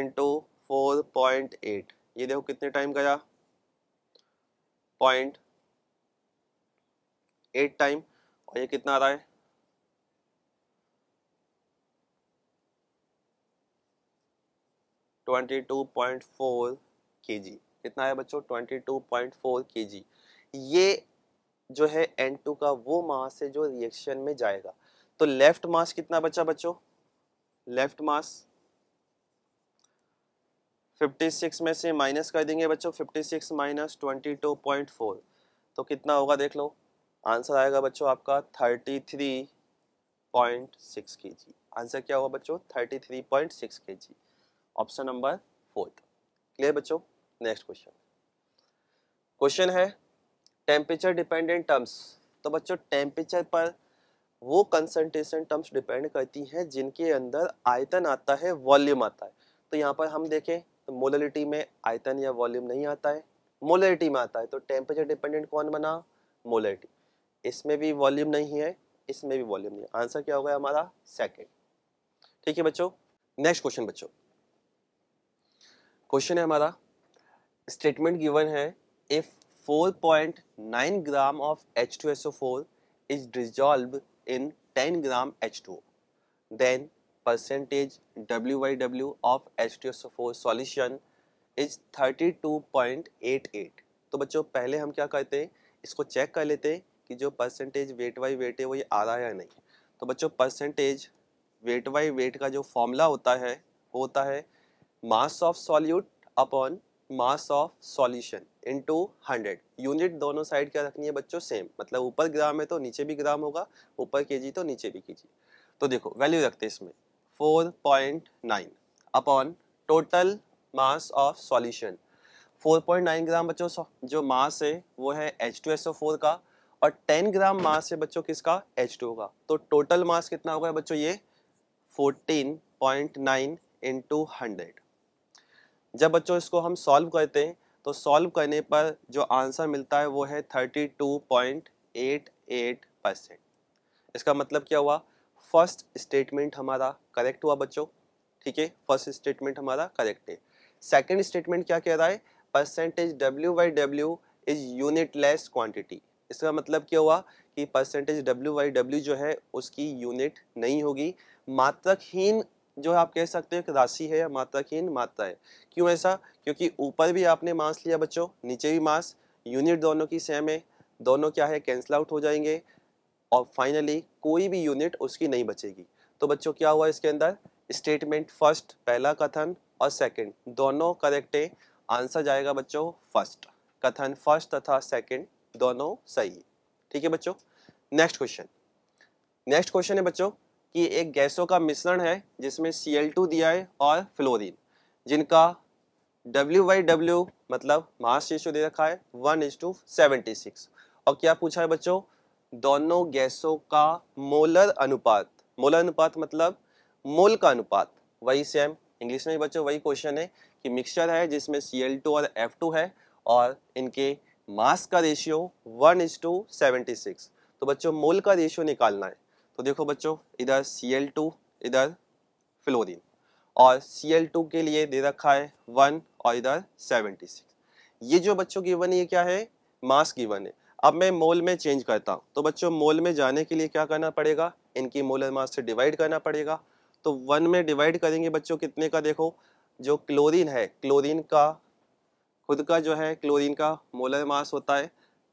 [SPEAKER 1] into four point eight ये देखो कितने टाइम गया पॉइंट एट टाइम और ये कितना आ रहा है ट्वेंटी टू पॉइंट फोर के जी कितना आया बच्चों 22.4 जी ये जो है N2 का वो मास है जो रिएक्शन में जाएगा तो लेफ्ट मास कितना बचा बच्चों लेफ्ट मास 56 में से माइनस कर देंगे बच्चों 56 माइनस 22.4 तो कितना होगा देख लो आंसर आएगा बच्चों आपका 33.6 केजी आंसर क्या होगा बच्चों 33.6 KG option number fourth clear बच्चों नेक्स्ट क्वेश्चन क्वेश्चन है टेम्परेचर डिपेंडेंट टर्म्स तो बच्चों टेम्परेचर पर वो कंसनट्रेशन टर्म्स डिपेंड करती हैं जिनके अंदर आयतन आता है वॉल्यूम आता है तो यहाँ पर हम देखें तो मोलिटी में आयतन या वॉल्यूम नहीं आता है मोलरिटी में आता है तो टेम्परेचर डिपेंडेंट कौन बना मोलिटी इसमें भी वॉल्यूम नहीं है इसमें भी वॉल्यूम नहीं आंसर क्या होगा हमारा सेकेंड ठीक है बच्चों नेक्स्ट क्वेश्चन बच्चों क्वेश्चन है हमारा स्टेटमेंट गिवन है if 4.9 gram of H2SO4 is dissolved in 10 gram H2O, then percentage W/W of H2SO4 solution is 32.88. तो बच्चों पहले हम क्या करते हैं इसको चेक कर लेते हैं कि जो परसेंटेज वेट बाई वेट है वो ये आ रहा है या नहीं तो बच्चों परसेंटेज वेट बाई वेट का जो फॉर्मूला होता है वो होता है mass of solute upon mass of solution into 100 unit दोनों साइड क्या रखनी है बच्चों सेम मतलब ऊपर ग्राम है तो नीचे भी ग्राम होगा ऊपर केजी तो नीचे भी केजी तो देखो वैल्यू रखते हैं इसमें 4.9 upon total mass of solution 4.9 gram बच्चों जो मास है वो है H2SO4 का और 10 ग्राम मास है बच्चों किसका टू का तो टोटल मास कितना होगा बच्चों ये इन टू हंड्रेड जब बच्चों इसको हम सॉल्व करते हैं तो सॉल्व करने पर जो आंसर मिलता है वो है thirty two point eight eight percent इसका मतलब क्या हुआ फर्स्ट स्टेटमेंट हमारा करेक्ट हुआ बच्चों ठीक है फर्स्ट स्टेटमेंट हमारा करेक्ट है सेकेंड स्टेटमेंट क्या कह रहा है percentage W by W is unitless quantity इसका मतलब क्या हुआ कि परसेंटेज डब्ल्यू बाई डब्ल्यू जो है उसकी यूनिट नहीं होगी मात्रकहीन जो है आप कह सकते हो कि राशि है या की माता है क्यों ऐसा क्योंकि ऊपर भी आपने मास लिया बच्चों नीचे भी मास यूनिट दोनों की सेम है दोनों क्या है कैंसिल आउट हो जाएंगे और फाइनली कोई भी यूनिट उसकी नहीं बचेगी तो बच्चों क्या हुआ इसके अंदर स्टेटमेंट फर्स्ट पहला कथन और सेकंड दोनों करेक्ट है आंसर जाएगा बच्चों फर्स्ट कथन फर्स्ट तथा सेकंड दोनों सही ठीक है बच्चों नेक्स्ट क्वेश्चन नेक्स्ट क्वेश्चन है बच्चों कि एक गैसों का मिश्रण है जिसमें सी दिया है और फ्लोरिन जिनका डब्ल्यू बाई डब्ल्यू मतलब मास रेशियो दे रखा है one is to seventy six और क्या पूछा है बच्चों दोनों गैसों का मोलर अनुपात मोलर अनुपात मतलब मोल का अनुपात वही सेम इंग्लिश में बच्चों वही क्वेश्चन है कि मिक्सचर है जिसमें सी एल टू और एफ टू है और इनके मास का ratio one is to seventy six तो बच्चों मोल का रेशियो निकालना है तो देखो बच्चों इधर सी एल टू इधर फ्लोरिन और सी एल टू के लिए दे रखा है वन और इधर सेवेंटी सिक्स ये जो बच्चों की वन ये क्या है मास की वन है अब मैं मोल में चेंज करता हूँ तो बच्चों मोल में जाने के लिए क्या करना पड़ेगा इनकी मोलर मास से डिवाइड करना पड़ेगा तो वन में डिवाइड करेंगे बच्चों कितने का देखो जो क्लोरीन है क्लोरीन का खुद का जो है क्लोरीन का मोलर मास होता है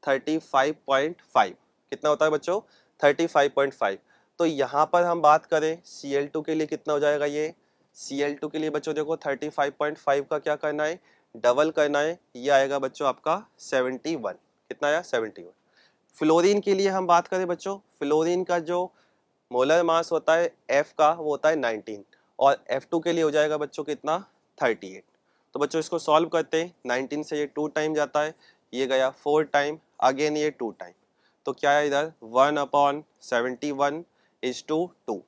[SPEAKER 1] थर्टी फाइव पॉइंट फाइव कितना होता है बच्चों थर्टी फाइव पॉइंट फाइव तो यहाँ पर हम बात करें सी एल टू के लिए कितना हो जाएगा ये सी एल टू के लिए बच्चों देखो थर्टी फाइव पॉइंट फाइव का क्या करना है डबल करना है ये आएगा बच्चों आपका सेवेंटी वन कितना आया सेवेंटी वन फ्लोरिन के लिए हम बात करें बच्चों फ्लोरिन का जो मोलर मास होता है एफ का वो होता है नाइनटीन और एफ टू के लिए हो जाएगा बच्चों कितना थर्टी एट तो बच्चों इसको सॉल्व करते हैं नाइनटीन से ये टू टाइम जाता है ये गया फोर टाइम अगेन ये टू टाइम तो क्या है इधर one upon seventy one is to two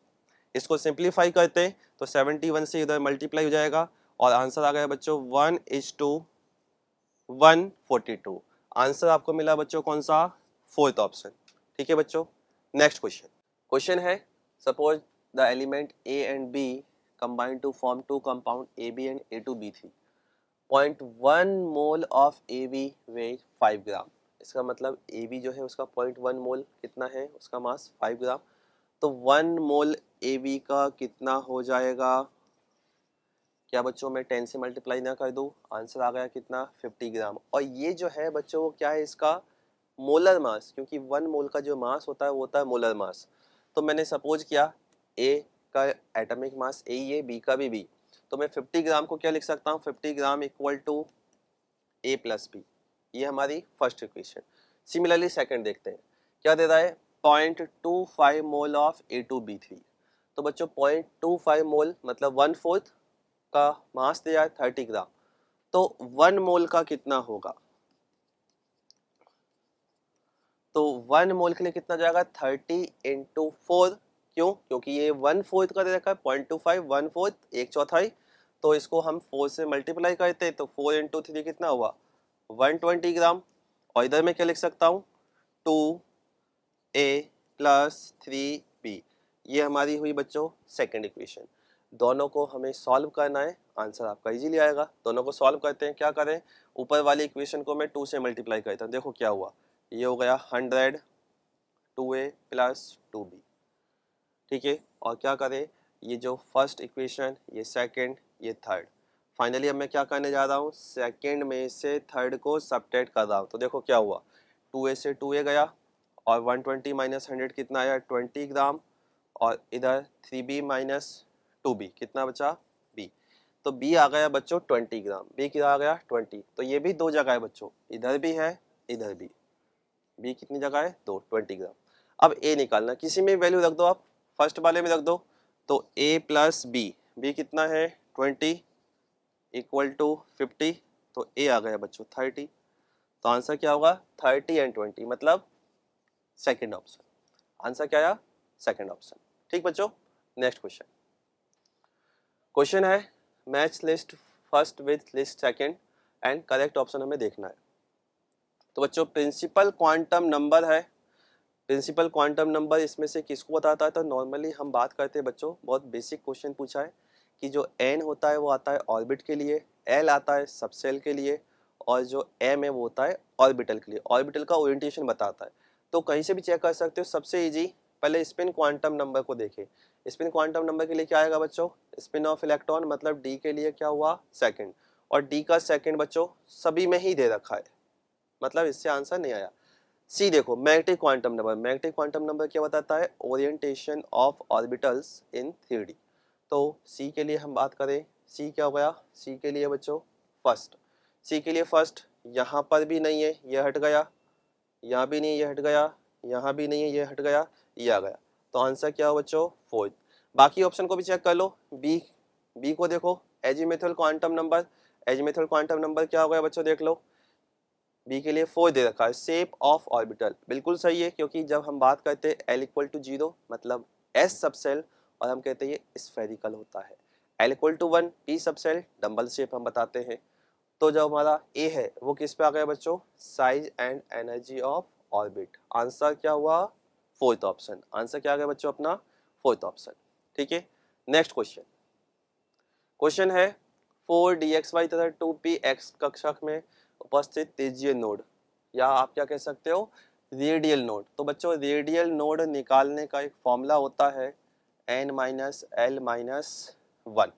[SPEAKER 1] इसको सिंप्लीफाई करते तो 71 से इधर मल्टीप्लाई हो जाएगा और आंसर आ गया बच्चों one is to one forty two answer आपको मिला बच्चों कौन सा फोर्थ ऑप्शन ठीक है बच्चों नेक्स्ट क्वेश्चन क्वेश्चन है suppose the element A and B combine to form two compound A B and A two B three point one mole of A B weigh five gram इसका मतलब A B जो है उसका point one मोल कितना है उसका mass five gram तो one mole A B का कितना हो जाएगा क्या बच्चों मैं टेन से मल्टीप्लाई ना कर दू आंसर आ गया कितना फिफ्टी ग्राम और ये जो है बच्चों वो क्या है इसका मोलर मास क्योंकि वन मोल का जो मास होता है वो होता है मोलर मास तो मैंने सपोज किया ए का एटॉमिक मास ए ही है बी का भी बी तो मैं 50 ग्राम को क्या लिख सकता हूँ 50 gram equal to A plus B ये हमारी फर्स्ट इक्वेशन सिमिलरली सेकंड देखते हैं क्या दे रहा है point two five mole of A two B three तो बच्चों पॉइंट टू फाइव मोल मतलब वन फोर्थ का मास दिया है थर्टी ग्राम तो वन मोल का कितना होगा तो वन मोल के लिए कितना जाएगा थर्टी इंटू फोर क्यों क्योंकि ये वन फोर्थ का दे रखा है point two five one fourth एक चौथाई तो इसको हम फोर से मल्टीप्लाई करते तो फोर इंटू थ्री कितना हुआ वन ट्वेंटी ग्राम और इधर मैं क्या लिख सकता हूँ two A plus three B ये हमारी हुई बच्चों सेकेंड इक्वेशन दोनों को हमें सॉल्व करना है आंसर आपका इजीली आएगा दोनों को सॉल्व करते हैं क्या करें ऊपर वाली इक्वेशन को मैं टू से मल्टीप्लाई करता हूँ देखो क्या हुआ ये हो गया hundred two A plus two B ठीक है और क्या करें ये जो फर्स्ट इक्वेशन ये सेकंड ये थर्ड फाइनली अब मैं क्या करने जा रहा हूँ सेकेंड में से थर्ड को सब्टेट कर रहा हूँ तो देखो क्या हुआ टू ए से टू ए गया और 120 ट्वेंटी माइनस हंड्रेड कितना आया 20 ग्राम और इधर 3b बी माइनस टू कितना बचा b तो b आ गया बच्चों 20 ग्राम b कितना आ गया 20 तो ये भी दो जगह है बच्चों इधर भी है इधर भी b कितनी जगह है दो 20 ग्राम अब a निकालना किसी में वैल्यू रख दो आप फर्स्ट वाले में रख दो तो a प्लस बी बी कितना है ट्वेंटी इक्वल टू फिफ्टी तो a आ गया बच्चों थर्टी तो आंसर क्या होगा थर्टी एंड ट्वेंटी मतलब सेकेंड ऑप्शन आंसर क्या आया सेकेंड ऑप्शन ठीक बच्चों नेक्स्ट क्वेश्चन क्वेश्चन है match list first with list second and correct option हमें देखना है तो बच्चों प्रिंसिपल क्वांटम नंबर है प्रिंसिपल क्वांटम नंबर इसमें से किसको बताता है तो नॉर्मली हम बात करते हैं बच्चों बहुत बेसिक क्वेश्चन पूछा है कि जो एन होता है वो आता है ऑर्बिट के लिए एल आता है सबसेल के लिए और जो एम है वो होता है ऑर्बिटल के लिए ऑर्बिटल का ओरिएंटेशन बताता है तो कहीं से भी चेक कर सकते हो सबसे ईजी पहले स्पिन क्वांटम नंबर को देखें स्पिन क्वांटम नंबर के लिए क्या आएगा बच्चों स्पिन ऑफ इलेक्ट्रॉन मतलब डी के लिए क्या हुआ सेकंड और डी का सेकंड बच्चों सभी में ही दे रखा है मतलब इससे आंसर नहीं आया सी देखो magnetic quantum number magnetic quantum number क्या बताता है orientation of orbitals in three तो सी के लिए हम बात करें सी क्या हो गया सी के लिए बच्चों फर्स्ट सी के लिए फर्स्ट यहाँ पर भी नहीं है यह हट गया यहाँ भी नहीं ये हट गया यहाँ भी नहीं है ये हट गया ये आ गया तो आंसर क्या हो बच्चों फोर्थ बाकी ऑप्शन को भी चेक कर लो बी बी को देखो azimuthal quantum number azimuthal quantum number क्या हो गया बच्चों देख लो बी के लिए फोर दे रखा है शेप ऑफ ऑर्बिटल बिल्कुल सही है क्योंकि जब हम बात करते हैं एल इक्वल टू जीरो मतलब एस सबसेल और हम कहते हैं ये स्फेरिकल होता है L equal to one P subshell dumbbell shape हम बताते हैं तो जो हमारा ए है वो किस पे आ गया बच्चों size and energy of orbit answer क्या हुआ फोर्थ ऑप्शन आंसर क्या आ गया बच्चों अपना फोर्थ ऑप्शन ठीक है नेक्स्ट क्वेश्चन क्वेश्चन है फोर डी एक्स वाई तथा टू पी एक्स कक्षक में उपस्थित तेजीय नोड या आप क्या कह सकते हो रेडियल नोड तो बच्चों रेडियल नोड निकालने का एक फॉर्मूला होता है N minus L minus one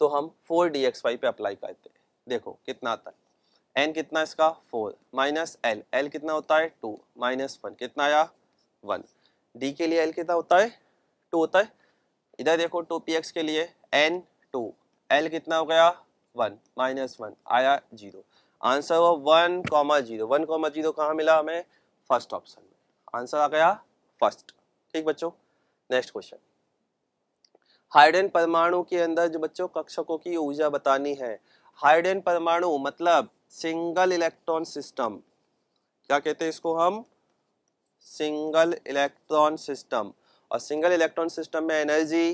[SPEAKER 1] तो हम फोर डी एक्स वाई पे अप्लाई करते देखो कितना आता है एन कितना इसका फोर माइनस एल एल कितना होता है टू माइनस वन कितना आया वन डी के लिए एल कितना होता है टू होता है इधर देखो टू पी एक्स के लिए एन टू एल कितना हो गया वन माइनस वन आया जीरो आंसर हुआ one comma zero one comma zero कहाँ मिला हमें फर्स्ट ऑप्शन में आंसर आ गया फर्स्ट ठीक बच्चों नेक्स्ट क्वेश्चन हाइड्रोजन परमाणु के अंदर जो बच्चों कक्षकों की ऊर्जा बतानी है हाइड्रोजन परमाणु मतलब सिंगल इलेक्ट्रॉन सिस्टम क्या कहते हैं इसको हम सिंगल इलेक्ट्रॉन सिस्टम और सिंगल इलेक्ट्रॉन सिस्टम में एनर्जी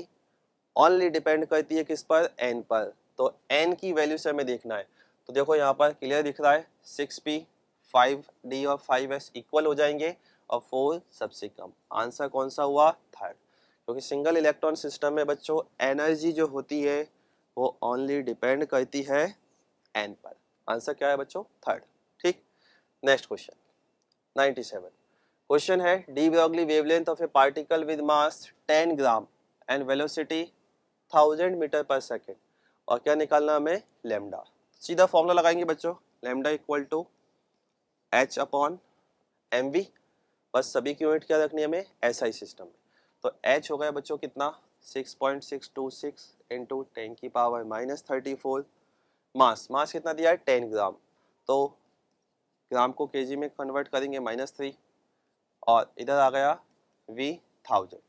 [SPEAKER 1] ऑनली डिपेंड करती है किस पर एन पर तो एन की वैल्यू से हमें देखना है तो देखो यहाँ पर क्लियर दिख रहा है सिक्स पी फाइव डी और फाइव एस इक्वल हो जाएंगे और फोर सबसे कम आंसर कौन सा हुआ थर्ड क्योंकि सिंगल इलेक्ट्रॉन सिस्टम में बच्चों एनर्जी जो होती है वो ओनली डिपेंड करती है एन पर आंसर क्या है बच्चों थर्ड ठीक नेक्स्ट क्वेश्चन 97 क्वेश्चन है de Broglie wavelength of a particle with mass 10 gram and velocity 1000 metre per second और क्या निकालना हमें लेमडा सीधा फॉर्मूला लगाएंगे बच्चों lambda equal to H upon M बस सभी की यूनिट क्या रखनी है हमें एस आई सिस्टम में तो एच हो गया बच्चों कितना 6.626 इंटू टेन की power minus thirty four mass mass कितना दिया है टेन ग्राम तो ग्राम को केजी में कन्वर्ट करेंगे माइनस थ्री और इधर आ गया वी थाउजेंड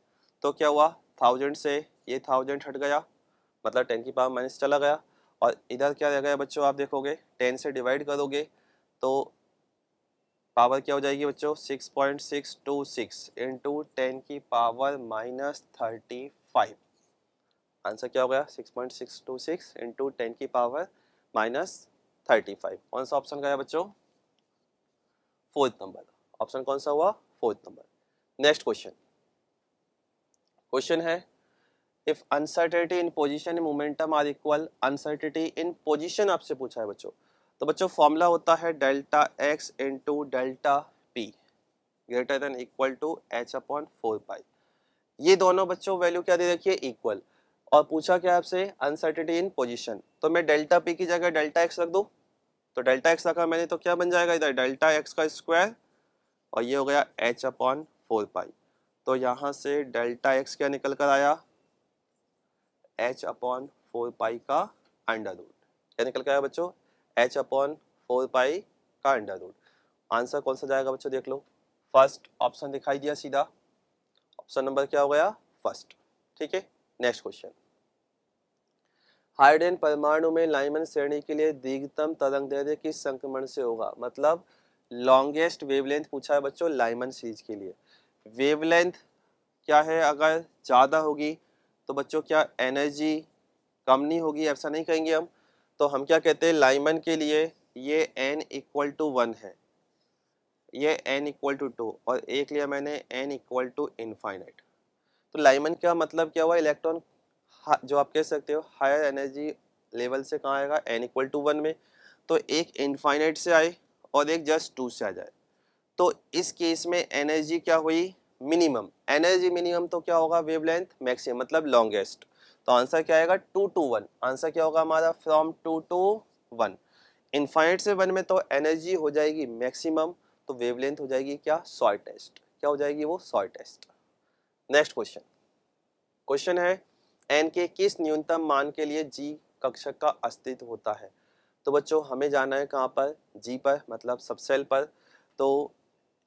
[SPEAKER 1] तो क्या हुआ थाउजेंड से ये थाउजेंड हट गया मतलब टेन की पावर माइनस चला गया और इधर क्या रह गया बच्चों आप देखोगे टेन से डिवाइड करोगे तो पावर क्या हो जाएगी बच्चों six point six two six into ten की पावर माइनस थर्टी फाइव आंसर क्या हो गया six point six two six into ten की पावर माइनस थर्टी फाइव कौन सा ऑप्शन गया बच्चों फोर्थ नंबर ऑप्शन कौन सा हुआ fourth number next question question है if uncertainty in position momentum are equal uncertainty in position आपसे पूछा है बच्चों तो बच्चों फॉर्मूला होता है delta X into delta P greater than equal to H upon four pi ये दोनों बच्चों वैल्यू क्या दे रखी है इक्वल और पूछा क्या आपसे अनसर्टिटी इन पोजिशन तो मैं डेल्टा पी की जगह डेल्टा एक्स रख दू तो डेल्टा एक्स रखा मैंने तो क्या बन जाएगा इधर डेल्टा एक्स का स्क्वायर और ये हो गया एच अपॉन फोर पाई तो यहां से डेल्टा एक्स क्या निकल कर आया एच अपॉन फोर पाई का अंडर रूट क्या निकल कर आया बच्चों एच अपॉन फोर पाई का अंडर रूट आंसर कौन सा जाएगा बच्चों देख लो फर्स्ट ऑप्शन दिखाई दिया सीधा ऑप्शन नंबर क्या हो गया फर्स्ट ठीक है नेक्स्ट क्वेश्चन हाइड्रोजन परमाणु में लाइमन श्रेणी के लिए दीर्घतम तरंग दैर्ध्य किस संक्रमण से होगा मतलब लॉन्गेस्ट वेवलेंथ पूछा है बच्चों लाइमन सीरीज के लिए वेवलेंथ क्या है अगर ज़्यादा होगी तो बच्चों क्या एनर्जी कम नहीं होगी ऐसा नहीं कहेंगे हम तो हम क्या कहते हैं लाइमन के लिए ये एन इक्वल टू वन है ये एन इक्वल टू टू और एक लिया मैंने एन इक्वल टू इनफाइनाइट तो लाइमन का मतलब क्या हुआ इलेक्ट्रॉन जो आप कह सकते हो हायर एनर्जी लेवल से कहाँ आएगा एन इक्वल टू वन में तो एक इनफाइनाइट से आए और एक जस्ट टू से आ जाए तो इस केस में एनर्जी क्या हुई मिनिमम एनर्जी मिनिमम तो क्या होगा लेंथ मैक्सिमम मतलब लॉन्गेस्ट तो आंसर क्या आएगा टू टू वन आंसर क्या होगा हमारा from two two one infinite से वन में तो एनर्जी हो जाएगी मैक्सिमम तो वेवलेंथ हो जाएगी क्या सॉय टेस्ट क्या हो जाएगी वो सॉय टेस्ट नेक्स्ट क्वेश्चन क्वेश्चन है एन के किस न्यूनतम मान के लिए जी कक्षक का अस्तित्व होता है तो बच्चों हमें जाना है कहाँ पर जी पर मतलब सबसेल पर तो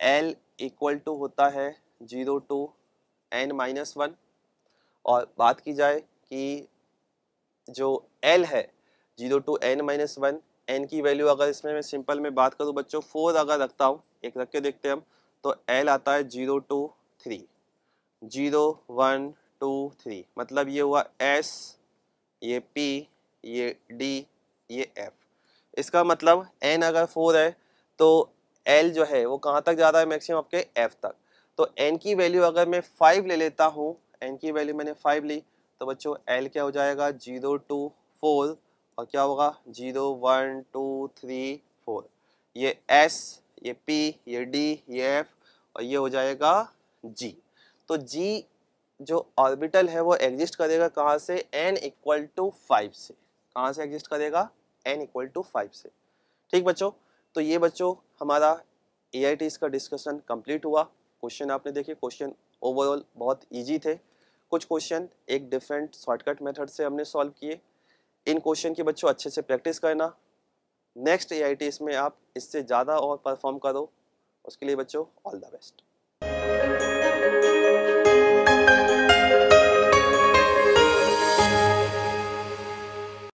[SPEAKER 1] एल इक्वल टू होता है zero to N minus one और बात की जाए कि जो एल है zero to N minus one N की वैल्यू अगर इसमें मैं सिंपल में बात करूँ बच्चों फोर अगर रखता हूँ एक रख के देखते हम तो एल आता है zero to three zero one two three मतलब ये हुआ एस ये पी ये डी ये एफ इसका मतलब एन अगर फोर है तो एल जो है वो कहाँ तक जा रहा है मैक्सिमम आपके एफ तक तो एन की वैल्यू अगर मैं फाइव ले लेता हूँ एन की वैल्यू मैंने फाइव ली तो बच्चों एल क्या हो जाएगा जीरो टू फोर और क्या होगा zero one two three four ये एस ये पी ये डी ये एफ और ये हो जाएगा जी तो जी जो ऑर्बिटल है वो एग्जिस्ट करेगा कहाँ से एन इक्वल टू फाइव से कहाँ से एग्जिस्ट करेगा एन इक्वल टू फाइव से ठीक बच्चों तो ये बच्चों हमारा ए आई का डिस्कशन कंप्लीट हुआ क्वेश्चन आपने देखे क्वेश्चन ओवरऑल बहुत ईजी थे कुछ क्वेश्चन एक डिफरेंट शॉर्टकट मेथड से हमने सॉल्व किए इन क्वेश्चन की बच्चों अच्छे से प्रैक्टिस करना नेक्स्ट ए में आप इससे ज़्यादा और परफॉर्म करो उसके लिए बच्चों ऑल द बेस्ट